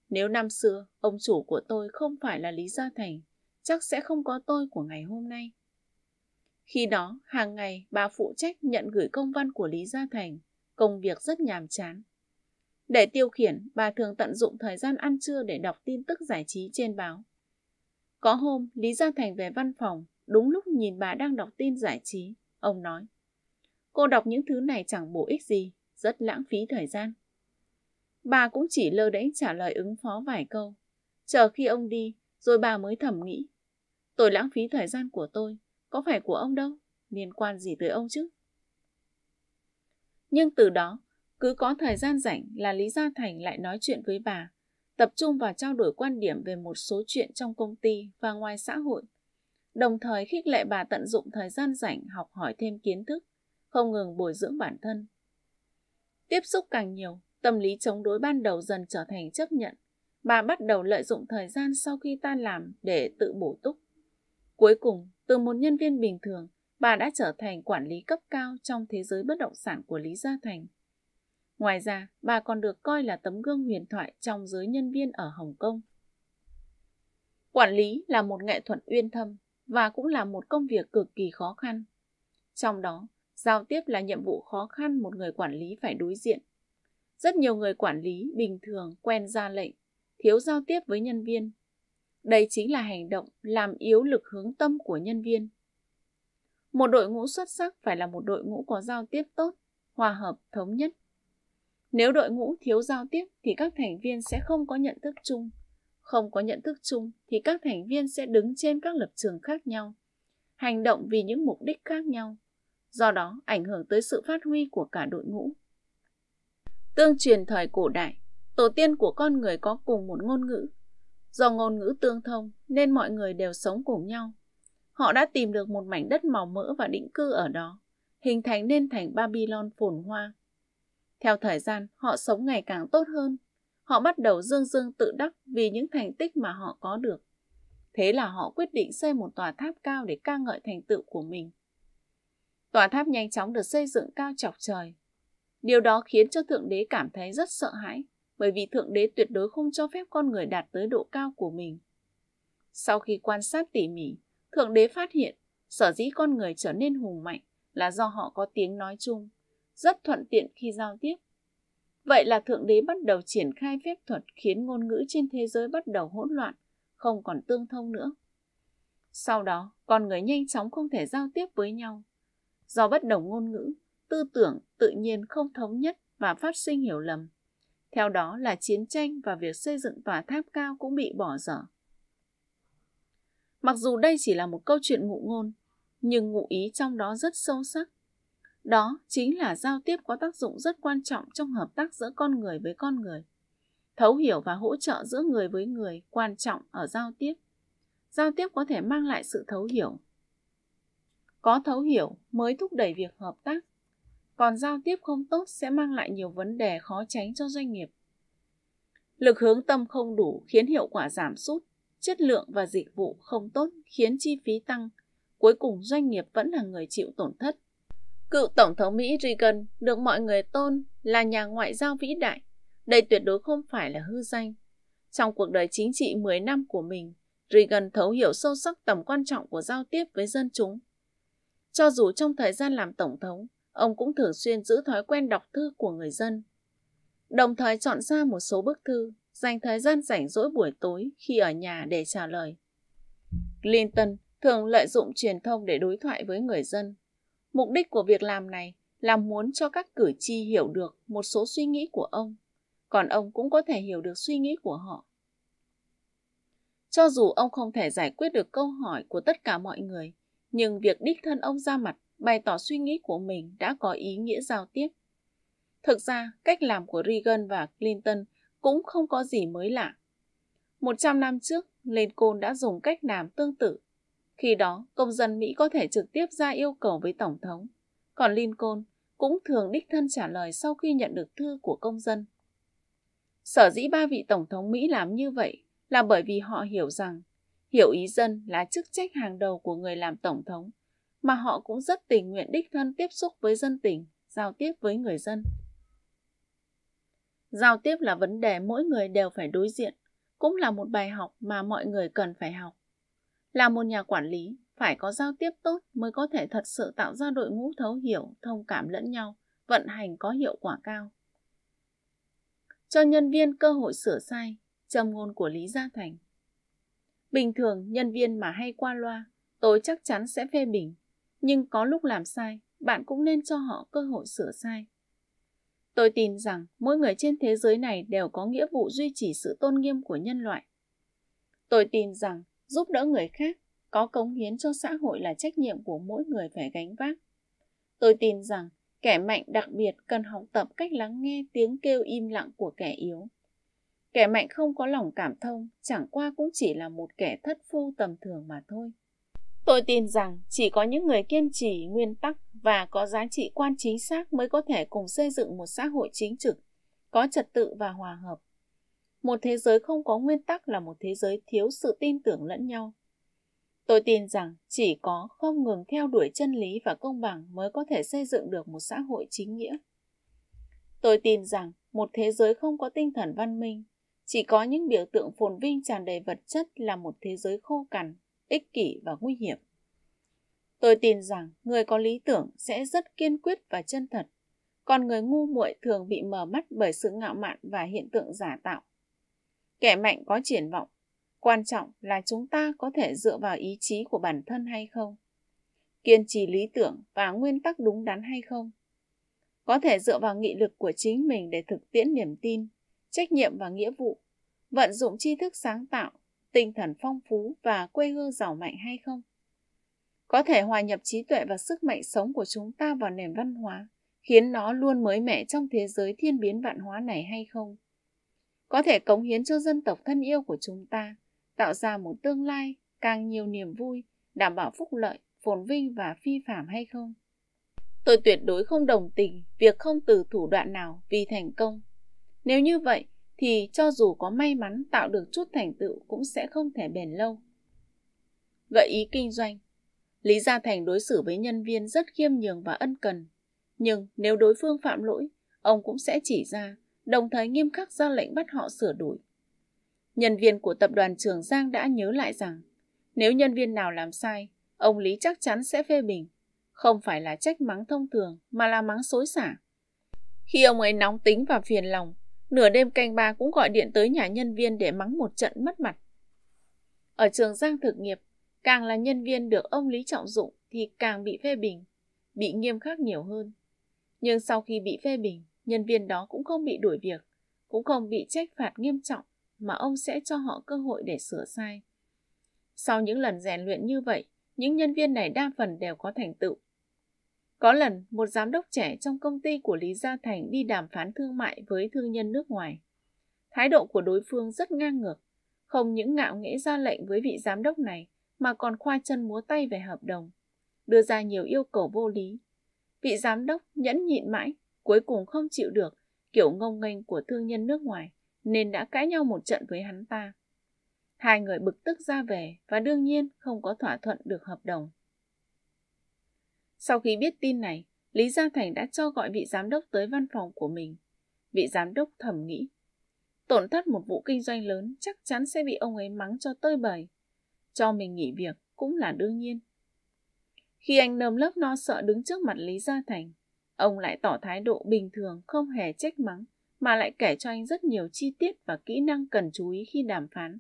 nếu năm xưa ông chủ của tôi không phải là Lý Gia Thành, chắc sẽ không có tôi của ngày hôm nay. Khi đó, hàng ngày bà phụ trách nhận gửi công văn của Lý Gia Thành, công việc rất nhàm chán. Để tiêu khiển, bà thường tận dụng thời gian ăn trưa để đọc tin tức giải trí trên báo. Có hôm, Lý Gia Thành về văn phòng, đúng lúc nhìn bà đang đọc tin giải trí, ông nói. Cô đọc những thứ này chẳng bổ ích gì, rất lãng phí thời gian. Bà cũng chỉ lơ đễnh trả lời ứng phó vài câu. Chờ khi ông đi, rồi bà mới thầm nghĩ. Tôi lãng phí thời gian của tôi, có phải của ông đâu, liên quan gì tới ông chứ? Nhưng từ đó, cứ có thời gian rảnh là Lý Gia Thành lại nói chuyện với bà, tập trung vào trao đổi quan điểm về một số chuyện trong công ty và ngoài xã hội, đồng thời khích lệ bà tận dụng thời gian rảnh học hỏi thêm kiến thức, không ngừng bồi dưỡng bản thân. Tiếp xúc càng nhiều, tâm lý chống đối ban đầu dần trở thành chấp nhận. Bà bắt đầu lợi dụng thời gian sau khi tan làm để tự bổ túc. Cuối cùng, từ một nhân viên bình thường, bà đã trở thành quản lý cấp cao trong thế giới bất động sản của Lý Gia Thành. Ngoài ra, bà còn được coi là tấm gương huyền thoại trong giới nhân viên ở Hồng Kông. Quản lý là một nghệ thuật uyên thâm và cũng là một công việc cực kỳ khó khăn. Trong đó, giao tiếp là nhiệm vụ khó khăn một người quản lý phải đối diện. Rất nhiều người quản lý bình thường quen ra lệnh, thiếu giao tiếp với nhân viên đây chính là hành động làm yếu lực hướng tâm của nhân viên. Một đội ngũ xuất sắc phải là một đội ngũ có giao tiếp tốt, hòa hợp, thống nhất. Nếu đội ngũ thiếu giao tiếp thì các thành viên sẽ không có nhận thức chung. Không có nhận thức chung thì các thành viên sẽ đứng trên các lập trường khác nhau, hành động vì những mục đích khác nhau, do đó ảnh hưởng tới sự phát huy của cả đội ngũ. Tương truyền thời cổ đại, tổ tiên của con người có cùng một ngôn ngữ, Do ngôn ngữ tương thông nên mọi người đều sống cùng nhau. Họ đã tìm được một mảnh đất màu mỡ và định cư ở đó, hình thành nên thành Babylon phồn hoa. Theo thời gian, họ sống ngày càng tốt hơn. Họ bắt đầu dương dương tự đắc vì những thành tích mà họ có được. Thế là họ quyết định xây một tòa tháp cao để ca ngợi thành tựu của mình. Tòa tháp nhanh chóng được xây dựng cao chọc trời. Điều đó khiến cho Thượng Đế cảm thấy rất sợ hãi bởi vì Thượng Đế tuyệt đối không cho phép con người đạt tới độ cao của mình. Sau khi quan sát tỉ mỉ, Thượng Đế phát hiện sở dĩ con người trở nên hùng mạnh là do họ có tiếng nói chung, rất thuận tiện khi giao tiếp. Vậy là Thượng Đế bắt đầu triển khai phép thuật khiến ngôn ngữ trên thế giới bắt đầu hỗn loạn, không còn tương thông nữa. Sau đó, con người nhanh chóng không thể giao tiếp với nhau. Do bất đồng ngôn ngữ, tư tưởng tự nhiên không thống nhất và phát sinh hiểu lầm. Theo đó là chiến tranh và việc xây dựng tòa tháp cao cũng bị bỏ dở. Mặc dù đây chỉ là một câu chuyện ngụ ngôn, nhưng ngụ ý trong đó rất sâu sắc. Đó chính là giao tiếp có tác dụng rất quan trọng trong hợp tác giữa con người với con người. Thấu hiểu và hỗ trợ giữa người với người quan trọng ở giao tiếp. Giao tiếp có thể mang lại sự thấu hiểu. Có thấu hiểu mới thúc đẩy việc hợp tác còn giao tiếp không tốt sẽ mang lại nhiều vấn đề khó tránh cho doanh nghiệp. Lực hướng tâm không đủ khiến hiệu quả giảm sút, chất lượng và dịch vụ không tốt khiến chi phí tăng, cuối cùng doanh nghiệp vẫn là người chịu tổn thất. Cựu Tổng thống Mỹ Reagan được mọi người tôn là nhà ngoại giao vĩ đại. Đây tuyệt đối không phải là hư danh. Trong cuộc đời chính trị 10 năm của mình, Reagan thấu hiểu sâu sắc tầm quan trọng của giao tiếp với dân chúng. Cho dù trong thời gian làm Tổng thống, Ông cũng thường xuyên giữ thói quen đọc thư của người dân, đồng thời chọn ra một số bức thư, dành thời gian rảnh rỗi buổi tối khi ở nhà để trả lời. Clinton thường lợi dụng truyền thông để đối thoại với người dân. Mục đích của việc làm này là muốn cho các cử tri hiểu được một số suy nghĩ của ông, còn ông cũng có thể hiểu được suy nghĩ của họ. Cho dù ông không thể giải quyết được câu hỏi của tất cả mọi người, nhưng việc đích thân ông ra mặt bày tỏ suy nghĩ của mình đã có ý nghĩa giao tiếp. Thực ra, cách làm của Reagan và Clinton cũng không có gì mới lạ. 100 năm trước, Lincoln đã dùng cách làm tương tự. Khi đó, công dân Mỹ có thể trực tiếp ra yêu cầu với Tổng thống, còn Lincoln cũng thường đích thân trả lời sau khi nhận được thư của công dân. Sở dĩ ba vị Tổng thống Mỹ làm như vậy là bởi vì họ hiểu rằng hiểu ý dân là chức trách hàng đầu của người làm Tổng thống mà họ cũng rất tình nguyện đích thân tiếp xúc với dân tỉnh, giao tiếp với người dân. Giao tiếp là vấn đề mỗi người đều phải đối diện, cũng là một bài học mà mọi người cần phải học. Là một nhà quản lý, phải có giao tiếp tốt mới có thể thật sự tạo ra đội ngũ thấu hiểu, thông cảm lẫn nhau, vận hành có hiệu quả cao. Cho nhân viên cơ hội sửa sai, trầm ngôn của Lý Gia Thành. Bình thường, nhân viên mà hay qua loa, tôi chắc chắn sẽ phê bình nhưng có lúc làm sai, bạn cũng nên cho họ cơ hội sửa sai. Tôi tin rằng mỗi người trên thế giới này đều có nghĩa vụ duy trì sự tôn nghiêm của nhân loại. Tôi tin rằng giúp đỡ người khác, có cống hiến cho xã hội là trách nhiệm của mỗi người phải gánh vác. Tôi tin rằng kẻ mạnh đặc biệt cần học tập cách lắng nghe tiếng kêu im lặng của kẻ yếu. Kẻ mạnh không có lòng cảm thông, chẳng qua cũng chỉ là một kẻ thất phu tầm thường mà thôi. Tôi tin rằng chỉ có những người kiên trì nguyên tắc và có giá trị quan chính xác mới có thể cùng xây dựng một xã hội chính trực, có trật tự và hòa hợp. Một thế giới không có nguyên tắc là một thế giới thiếu sự tin tưởng lẫn nhau. Tôi tin rằng chỉ có không ngừng theo đuổi chân lý và công bằng mới có thể xây dựng được một xã hội chính nghĩa. Tôi tin rằng một thế giới không có tinh thần văn minh, chỉ có những biểu tượng phồn vinh tràn đầy vật chất là một thế giới khô cằn ích kỷ và nguy hiểm. Tôi tin rằng người có lý tưởng sẽ rất kiên quyết và chân thật, còn người ngu muội thường bị mờ mắt bởi sự ngạo mạn và hiện tượng giả tạo. Kẻ mạnh có triển vọng, quan trọng là chúng ta có thể dựa vào ý chí của bản thân hay không, kiên trì lý tưởng và nguyên tắc đúng đắn hay không, có thể dựa vào nghị lực của chính mình để thực tiễn niềm tin, trách nhiệm và nghĩa vụ, vận dụng tri thức sáng tạo tinh thần phong phú và quê hương giàu mạnh hay không? Có thể hòa nhập trí tuệ và sức mạnh sống của chúng ta vào nền văn hóa, khiến nó luôn mới mẻ trong thế giới thiên biến vạn hóa này hay không? Có thể cống hiến cho dân tộc thân yêu của chúng ta, tạo ra một tương lai càng nhiều niềm vui, đảm bảo phúc lợi, phồn vinh và phi phạm hay không? Tôi tuyệt đối không đồng tình việc không từ thủ đoạn nào vì thành công. Nếu như vậy, thì cho dù có may mắn tạo được chút thành tựu cũng sẽ không thể bền lâu. Gợi ý kinh doanh Lý Gia Thành đối xử với nhân viên rất khiêm nhường và ân cần. Nhưng nếu đối phương phạm lỗi, ông cũng sẽ chỉ ra, đồng thời nghiêm khắc ra lệnh bắt họ sửa đổi. Nhân viên của tập đoàn Trường Giang đã nhớ lại rằng, nếu nhân viên nào làm sai, ông Lý chắc chắn sẽ phê bình. Không phải là trách mắng thông thường, mà là mắng xối xả. Khi ông ấy nóng tính và phiền lòng, Nửa đêm canh ba cũng gọi điện tới nhà nhân viên để mắng một trận mất mặt. Ở trường Giang thực nghiệp, càng là nhân viên được ông Lý Trọng Dụng thì càng bị phê bình, bị nghiêm khắc nhiều hơn. Nhưng sau khi bị phê bình, nhân viên đó cũng không bị đuổi việc, cũng không bị trách phạt nghiêm trọng mà ông sẽ cho họ cơ hội để sửa sai. Sau những lần rèn luyện như vậy, những nhân viên này đa phần đều có thành tựu, có lần, một giám đốc trẻ trong công ty của Lý Gia Thành đi đàm phán thương mại với thương nhân nước ngoài. Thái độ của đối phương rất ngang ngược, không những ngạo nghễ ra lệnh với vị giám đốc này mà còn khoa chân múa tay về hợp đồng, đưa ra nhiều yêu cầu vô lý. Vị giám đốc nhẫn nhịn mãi, cuối cùng không chịu được kiểu ngông nghênh của thương nhân nước ngoài nên đã cãi nhau một trận với hắn ta. Hai người bực tức ra về và đương nhiên không có thỏa thuận được hợp đồng. Sau khi biết tin này, Lý Gia Thành đã cho gọi vị giám đốc tới văn phòng của mình. Vị giám đốc thầm nghĩ, tổn thất một vụ kinh doanh lớn chắc chắn sẽ bị ông ấy mắng cho tơi bời. Cho mình nghỉ việc cũng là đương nhiên. Khi anh nơm lớp no sợ đứng trước mặt Lý Gia Thành, ông lại tỏ thái độ bình thường không hề trách mắng, mà lại kể cho anh rất nhiều chi tiết và kỹ năng cần chú ý khi đàm phán.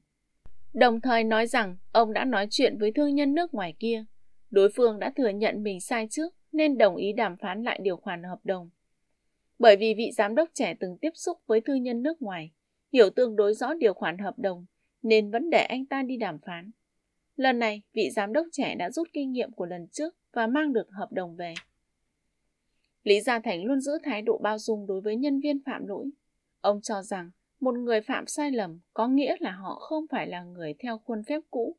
Đồng thời nói rằng ông đã nói chuyện với thương nhân nước ngoài kia Đối phương đã thừa nhận mình sai trước nên đồng ý đàm phán lại điều khoản hợp đồng. Bởi vì vị giám đốc trẻ từng tiếp xúc với thư nhân nước ngoài, hiểu tương đối rõ điều khoản hợp đồng nên vẫn để anh ta đi đàm phán. Lần này, vị giám đốc trẻ đã rút kinh nghiệm của lần trước và mang được hợp đồng về. Lý Gia Thành luôn giữ thái độ bao dung đối với nhân viên phạm lỗi. Ông cho rằng một người phạm sai lầm có nghĩa là họ không phải là người theo khuôn phép cũ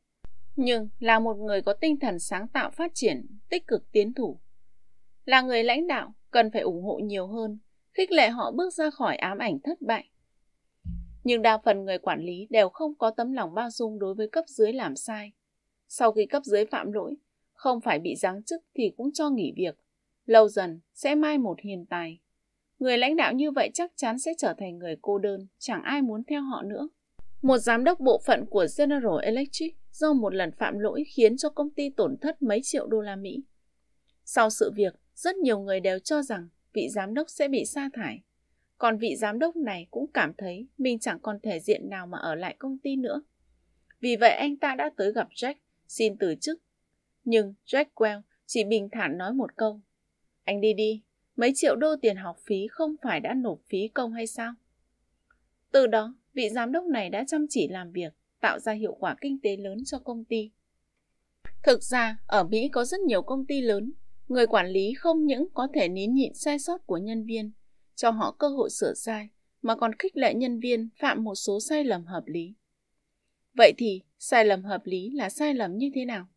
nhưng là một người có tinh thần sáng tạo phát triển, tích cực tiến thủ. Là người lãnh đạo, cần phải ủng hộ nhiều hơn, khích lệ họ bước ra khỏi ám ảnh thất bại. Nhưng đa phần người quản lý đều không có tấm lòng bao dung đối với cấp dưới làm sai. Sau khi cấp dưới phạm lỗi, không phải bị giáng chức thì cũng cho nghỉ việc. Lâu dần sẽ mai một hiền tài. Người lãnh đạo như vậy chắc chắn sẽ trở thành người cô đơn, chẳng ai muốn theo họ nữa. Một giám đốc bộ phận của General Electric do một lần phạm lỗi khiến cho công ty tổn thất mấy triệu đô la Mỹ. Sau sự việc, rất nhiều người đều cho rằng vị giám đốc sẽ bị sa thải. Còn vị giám đốc này cũng cảm thấy mình chẳng còn thể diện nào mà ở lại công ty nữa. Vì vậy anh ta đã tới gặp Jack, xin từ chức. Nhưng Jack Well chỉ bình thản nói một câu. Anh đi đi, mấy triệu đô tiền học phí không phải đã nộp phí công hay sao? Từ đó, vị giám đốc này đã chăm chỉ làm việc, tạo ra hiệu quả kinh tế lớn cho công ty. Thực ra, ở Mỹ có rất nhiều công ty lớn, người quản lý không những có thể nín nhịn sai sót của nhân viên, cho họ cơ hội sửa sai, mà còn khích lệ nhân viên phạm một số sai lầm hợp lý. Vậy thì, sai lầm hợp lý là sai lầm như thế nào?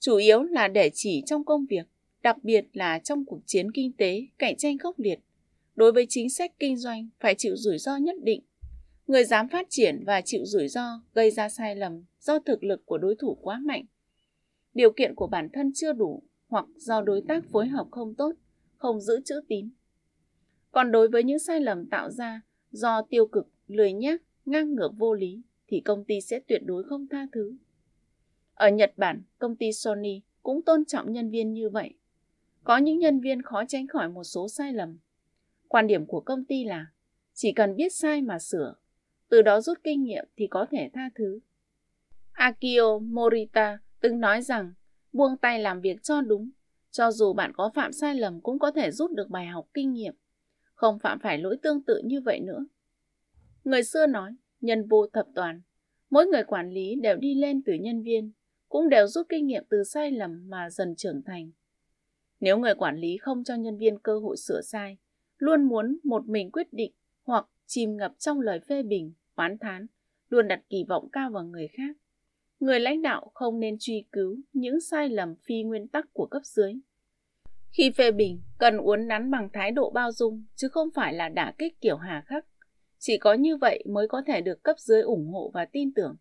Chủ yếu là để chỉ trong công việc, đặc biệt là trong cuộc chiến kinh tế cạnh tranh khốc liệt. Đối với chính sách kinh doanh phải chịu rủi ro nhất định Người dám phát triển và chịu rủi ro gây ra sai lầm do thực lực của đối thủ quá mạnh, điều kiện của bản thân chưa đủ hoặc do đối tác phối hợp không tốt, không giữ chữ tín. Còn đối với những sai lầm tạo ra do tiêu cực, lười nhác, ngang ngược vô lý thì công ty sẽ tuyệt đối không tha thứ. Ở Nhật Bản, công ty Sony cũng tôn trọng nhân viên như vậy. Có những nhân viên khó tránh khỏi một số sai lầm. Quan điểm của công ty là chỉ cần biết sai mà sửa từ đó rút kinh nghiệm thì có thể tha thứ. Akio Morita từng nói rằng buông tay làm việc cho đúng, cho dù bạn có phạm sai lầm cũng có thể rút được bài học kinh nghiệm, không phạm phải lỗi tương tự như vậy nữa. Người xưa nói, nhân vô thập toàn, mỗi người quản lý đều đi lên từ nhân viên, cũng đều rút kinh nghiệm từ sai lầm mà dần trưởng thành. Nếu người quản lý không cho nhân viên cơ hội sửa sai, luôn muốn một mình quyết định chìm ngập trong lời phê bình, oán thán, luôn đặt kỳ vọng cao vào người khác. Người lãnh đạo không nên truy cứu những sai lầm phi nguyên tắc của cấp dưới. Khi phê bình, cần uốn nắn bằng thái độ bao dung, chứ không phải là đả kích kiểu hà khắc. Chỉ có như vậy mới có thể được cấp dưới ủng hộ và tin tưởng.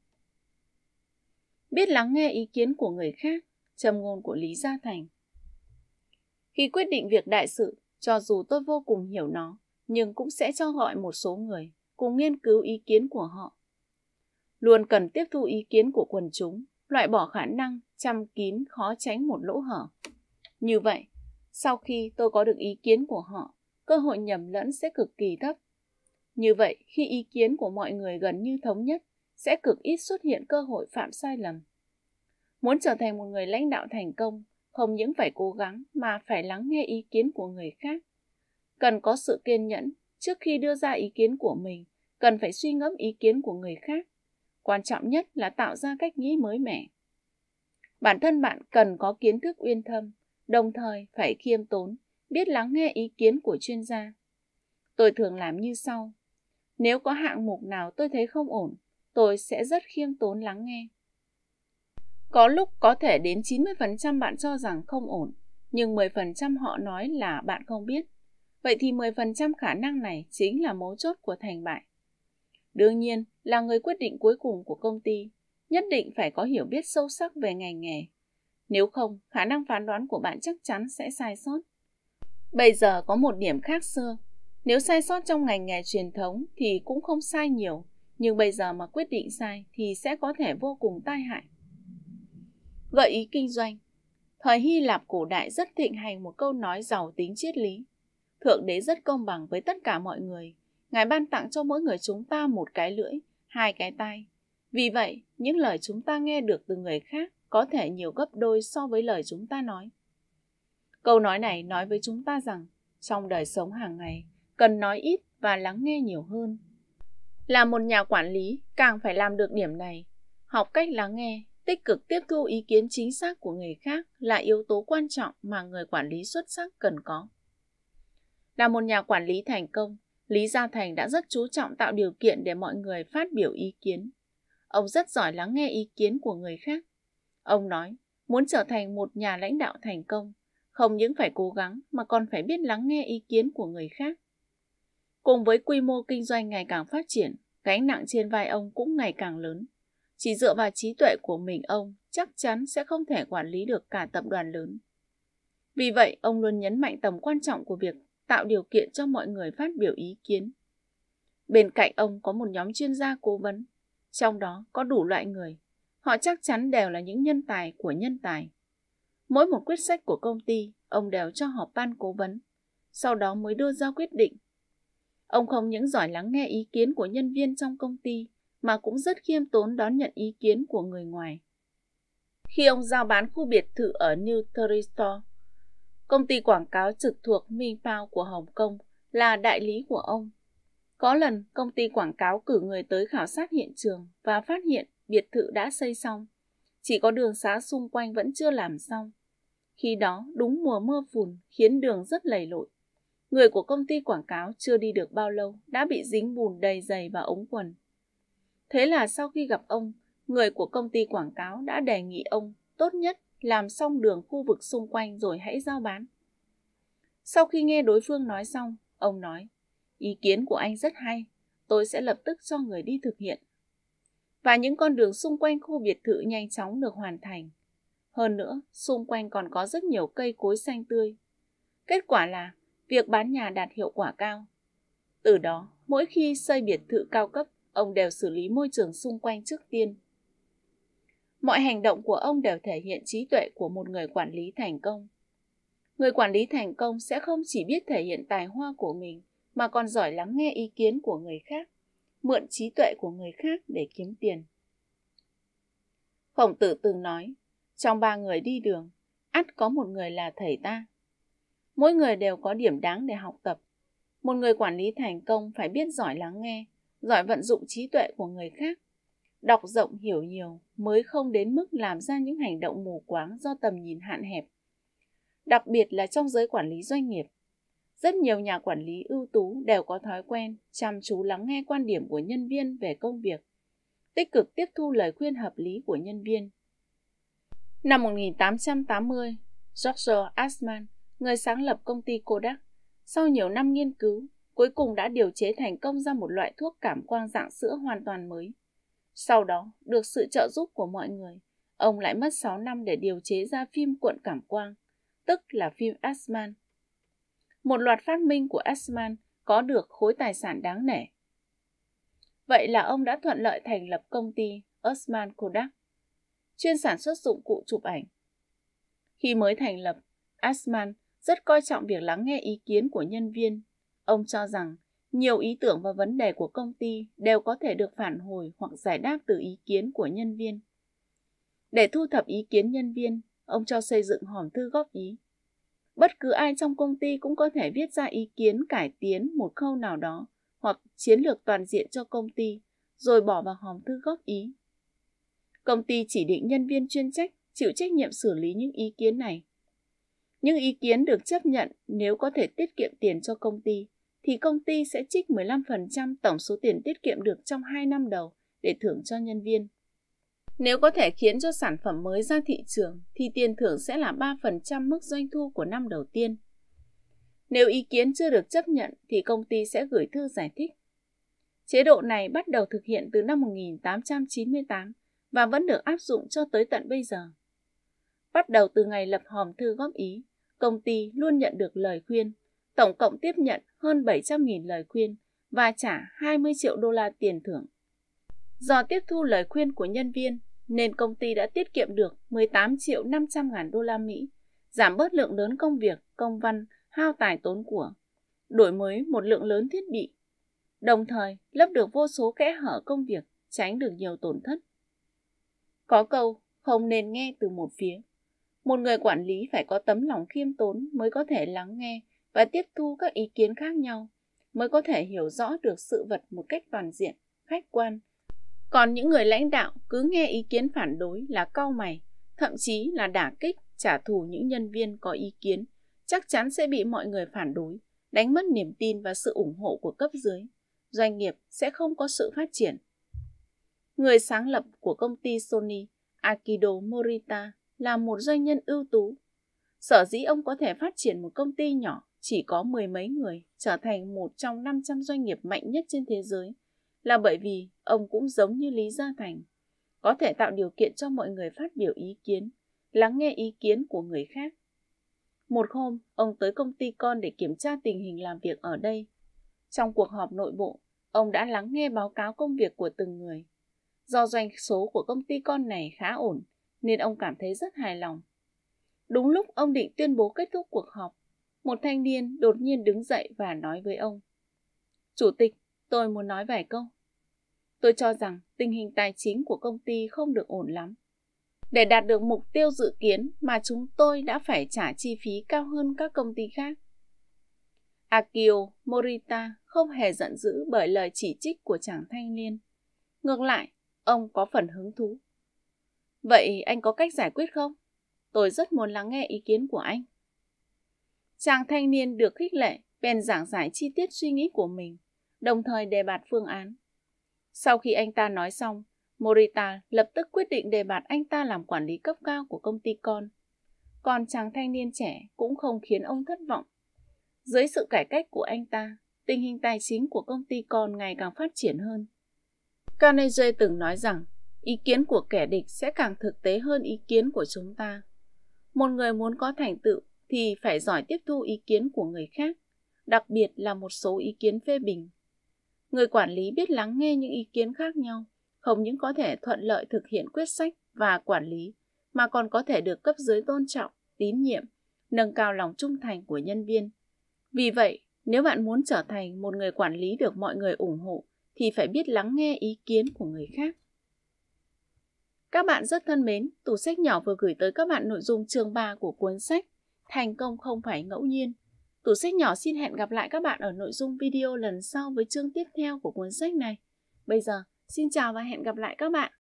Biết lắng nghe ý kiến của người khác, trầm ngôn của Lý Gia Thành. Khi quyết định việc đại sự, cho dù tôi vô cùng hiểu nó, nhưng cũng sẽ cho gọi một số người cùng nghiên cứu ý kiến của họ. Luôn cần tiếp thu ý kiến của quần chúng, loại bỏ khả năng chăm kín khó tránh một lỗ hở. Như vậy, sau khi tôi có được ý kiến của họ, cơ hội nhầm lẫn sẽ cực kỳ thấp. Như vậy, khi ý kiến của mọi người gần như thống nhất, sẽ cực ít xuất hiện cơ hội phạm sai lầm. Muốn trở thành một người lãnh đạo thành công, không những phải cố gắng mà phải lắng nghe ý kiến của người khác, cần có sự kiên nhẫn trước khi đưa ra ý kiến của mình cần phải suy ngẫm ý kiến của người khác quan trọng nhất là tạo ra cách nghĩ mới mẻ bản thân bạn cần có kiến thức uyên thâm đồng thời phải khiêm tốn biết lắng nghe ý kiến của chuyên gia tôi thường làm như sau nếu có hạng mục nào tôi thấy không ổn tôi sẽ rất khiêm tốn lắng nghe có lúc có thể đến 90% bạn cho rằng không ổn, nhưng 10% họ nói là bạn không biết. Vậy thì 10% khả năng này chính là mấu chốt của thành bại. Đương nhiên là người quyết định cuối cùng của công ty, nhất định phải có hiểu biết sâu sắc về ngành nghề. Nếu không, khả năng phán đoán của bạn chắc chắn sẽ sai sót. Bây giờ có một điểm khác xưa. Nếu sai sót trong ngành nghề truyền thống thì cũng không sai nhiều, nhưng bây giờ mà quyết định sai thì sẽ có thể vô cùng tai hại. Gợi ý kinh doanh Thời Hy Lạp cổ đại rất thịnh hành một câu nói giàu tính triết lý – Thượng đế rất công bằng với tất cả mọi người. Ngài ban tặng cho mỗi người chúng ta một cái lưỡi, hai cái tai. Vì vậy, những lời chúng ta nghe được từ người khác có thể nhiều gấp đôi so với lời chúng ta nói. Câu nói này nói với chúng ta rằng, trong đời sống hàng ngày, cần nói ít và lắng nghe nhiều hơn. Là một nhà quản lý, càng phải làm được điểm này. Học cách lắng nghe, tích cực tiếp thu ý kiến chính xác của người khác là yếu tố quan trọng mà người quản lý xuất sắc cần có. Là một nhà quản lý thành công, Lý Gia Thành đã rất chú trọng tạo điều kiện để mọi người phát biểu ý kiến. Ông rất giỏi lắng nghe ý kiến của người khác. Ông nói, muốn trở thành một nhà lãnh đạo thành công, không những phải cố gắng mà còn phải biết lắng nghe ý kiến của người khác. Cùng với quy mô kinh doanh ngày càng phát triển, gánh nặng trên vai ông cũng ngày càng lớn. Chỉ dựa vào trí tuệ của mình ông chắc chắn sẽ không thể quản lý được cả tập đoàn lớn. Vì vậy, ông luôn nhấn mạnh tầm quan trọng của việc tạo điều kiện cho mọi người phát biểu ý kiến. Bên cạnh ông có một nhóm chuyên gia cố vấn, trong đó có đủ loại người. Họ chắc chắn đều là những nhân tài của nhân tài. Mỗi một quyết sách của công ty, ông đều cho họp ban cố vấn, sau đó mới đưa ra quyết định. Ông không những giỏi lắng nghe ý kiến của nhân viên trong công ty, mà cũng rất khiêm tốn đón nhận ý kiến của người ngoài. Khi ông giao bán khu biệt thự ở New Territory, Công ty quảng cáo trực thuộc Mipao của Hồng Kông là đại lý của ông. Có lần, công ty quảng cáo cử người tới khảo sát hiện trường và phát hiện biệt thự đã xây xong. Chỉ có đường xá xung quanh vẫn chưa làm xong. Khi đó, đúng mùa mưa phùn khiến đường rất lầy lội. Người của công ty quảng cáo chưa đi được bao lâu đã bị dính bùn đầy dày và ống quần. Thế là sau khi gặp ông, người của công ty quảng cáo đã đề nghị ông tốt nhất làm xong đường khu vực xung quanh rồi hãy giao bán. Sau khi nghe đối phương nói xong, ông nói, ý kiến của anh rất hay, tôi sẽ lập tức cho người đi thực hiện. Và những con đường xung quanh khu biệt thự nhanh chóng được hoàn thành. Hơn nữa, xung quanh còn có rất nhiều cây cối xanh tươi. Kết quả là việc bán nhà đạt hiệu quả cao. Từ đó, mỗi khi xây biệt thự cao cấp, ông đều xử lý môi trường xung quanh trước tiên Mọi hành động của ông đều thể hiện trí tuệ của một người quản lý thành công. Người quản lý thành công sẽ không chỉ biết thể hiện tài hoa của mình mà còn giỏi lắng nghe ý kiến của người khác, mượn trí tuệ của người khác để kiếm tiền. Khổng tử từng nói, trong ba người đi đường, ắt có một người là thầy ta. Mỗi người đều có điểm đáng để học tập. Một người quản lý thành công phải biết giỏi lắng nghe, giỏi vận dụng trí tuệ của người khác Đọc rộng hiểu nhiều mới không đến mức làm ra những hành động mù quáng do tầm nhìn hạn hẹp. Đặc biệt là trong giới quản lý doanh nghiệp, rất nhiều nhà quản lý ưu tú đều có thói quen chăm chú lắng nghe quan điểm của nhân viên về công việc, tích cực tiếp thu lời khuyên hợp lý của nhân viên. Năm 1880, George Asman, người sáng lập công ty Kodak, sau nhiều năm nghiên cứu, cuối cùng đã điều chế thành công ra một loại thuốc cảm quang dạng sữa hoàn toàn mới – sau đó, được sự trợ giúp của mọi người, ông lại mất 6 năm để điều chế ra phim cuộn cảm quang, tức là phim Asman. Một loạt phát minh của Asman có được khối tài sản đáng nể. Vậy là ông đã thuận lợi thành lập công ty Osman Kodak, chuyên sản xuất dụng cụ chụp ảnh. Khi mới thành lập, Asman rất coi trọng việc lắng nghe ý kiến của nhân viên. Ông cho rằng nhiều ý tưởng và vấn đề của công ty đều có thể được phản hồi hoặc giải đáp từ ý kiến của nhân viên. Để thu thập ý kiến nhân viên, ông cho xây dựng hòm thư góp ý. Bất cứ ai trong công ty cũng có thể viết ra ý kiến cải tiến một khâu nào đó hoặc chiến lược toàn diện cho công ty, rồi bỏ vào hòm thư góp ý. Công ty chỉ định nhân viên chuyên trách chịu trách nhiệm xử lý những ý kiến này. Những ý kiến được chấp nhận nếu có thể tiết kiệm tiền cho công ty thì công ty sẽ trích 15% tổng số tiền tiết kiệm được trong 2 năm đầu để thưởng cho nhân viên. Nếu có thể khiến cho sản phẩm mới ra thị trường thì tiền thưởng sẽ là 3% mức doanh thu của năm đầu tiên. Nếu ý kiến chưa được chấp nhận thì công ty sẽ gửi thư giải thích. Chế độ này bắt đầu thực hiện từ năm 1898 và vẫn được áp dụng cho tới tận bây giờ. Bắt đầu từ ngày lập hòm thư góp ý, công ty luôn nhận được lời khuyên, tổng cộng tiếp nhận hơn 700.000 lời khuyên và trả 20 triệu đô la tiền thưởng. Do tiếp thu lời khuyên của nhân viên, nên công ty đã tiết kiệm được 18 triệu 500 ngàn đô la Mỹ, giảm bớt lượng lớn công việc, công văn, hao tài tốn của, đổi mới một lượng lớn thiết bị, đồng thời lấp được vô số kẽ hở công việc, tránh được nhiều tổn thất. Có câu, không nên nghe từ một phía. Một người quản lý phải có tấm lòng khiêm tốn mới có thể lắng nghe và tiếp thu các ý kiến khác nhau mới có thể hiểu rõ được sự vật một cách toàn diện, khách quan. Còn những người lãnh đạo cứ nghe ý kiến phản đối là cau mày, thậm chí là đả kích, trả thù những nhân viên có ý kiến, chắc chắn sẽ bị mọi người phản đối, đánh mất niềm tin và sự ủng hộ của cấp dưới. Doanh nghiệp sẽ không có sự phát triển. Người sáng lập của công ty Sony, Akido Morita, là một doanh nhân ưu tú. Sở dĩ ông có thể phát triển một công ty nhỏ chỉ có mười mấy người trở thành một trong 500 doanh nghiệp mạnh nhất trên thế giới là bởi vì ông cũng giống như Lý Gia Thành, có thể tạo điều kiện cho mọi người phát biểu ý kiến, lắng nghe ý kiến của người khác. Một hôm, ông tới công ty con để kiểm tra tình hình làm việc ở đây. Trong cuộc họp nội bộ, ông đã lắng nghe báo cáo công việc của từng người. Do doanh số của công ty con này khá ổn, nên ông cảm thấy rất hài lòng. Đúng lúc ông định tuyên bố kết thúc cuộc họp, một thanh niên đột nhiên đứng dậy và nói với ông. Chủ tịch, tôi muốn nói vài câu. Tôi cho rằng tình hình tài chính của công ty không được ổn lắm. Để đạt được mục tiêu dự kiến mà chúng tôi đã phải trả chi phí cao hơn các công ty khác. Akio Morita không hề giận dữ bởi lời chỉ trích của chàng thanh niên. Ngược lại, ông có phần hứng thú. Vậy anh có cách giải quyết không? Tôi rất muốn lắng nghe ý kiến của anh. Chàng thanh niên được khích lệ, bèn giảng giải chi tiết suy nghĩ của mình, đồng thời đề bạt phương án. Sau khi anh ta nói xong, Morita lập tức quyết định đề bạt anh ta làm quản lý cấp cao của công ty con. Còn chàng thanh niên trẻ cũng không khiến ông thất vọng. Dưới sự cải cách của anh ta, tình hình tài chính của công ty con ngày càng phát triển hơn. Carnegie từng nói rằng, ý kiến của kẻ địch sẽ càng thực tế hơn ý kiến của chúng ta. Một người muốn có thành tựu thì phải giỏi tiếp thu ý kiến của người khác, đặc biệt là một số ý kiến phê bình. Người quản lý biết lắng nghe những ý kiến khác nhau, không những có thể thuận lợi thực hiện quyết sách và quản lý, mà còn có thể được cấp dưới tôn trọng, tín nhiệm, nâng cao lòng trung thành của nhân viên. Vì vậy, nếu bạn muốn trở thành một người quản lý được mọi người ủng hộ thì phải biết lắng nghe ý kiến của người khác. Các bạn rất thân mến, tủ sách nhỏ vừa gửi tới các bạn nội dung chương 3 của cuốn sách Thành công không phải ngẫu nhiên. Tủ sách nhỏ xin hẹn gặp lại các bạn ở nội dung video lần sau với chương tiếp theo của cuốn sách này. Bây giờ, xin chào và hẹn gặp lại các bạn.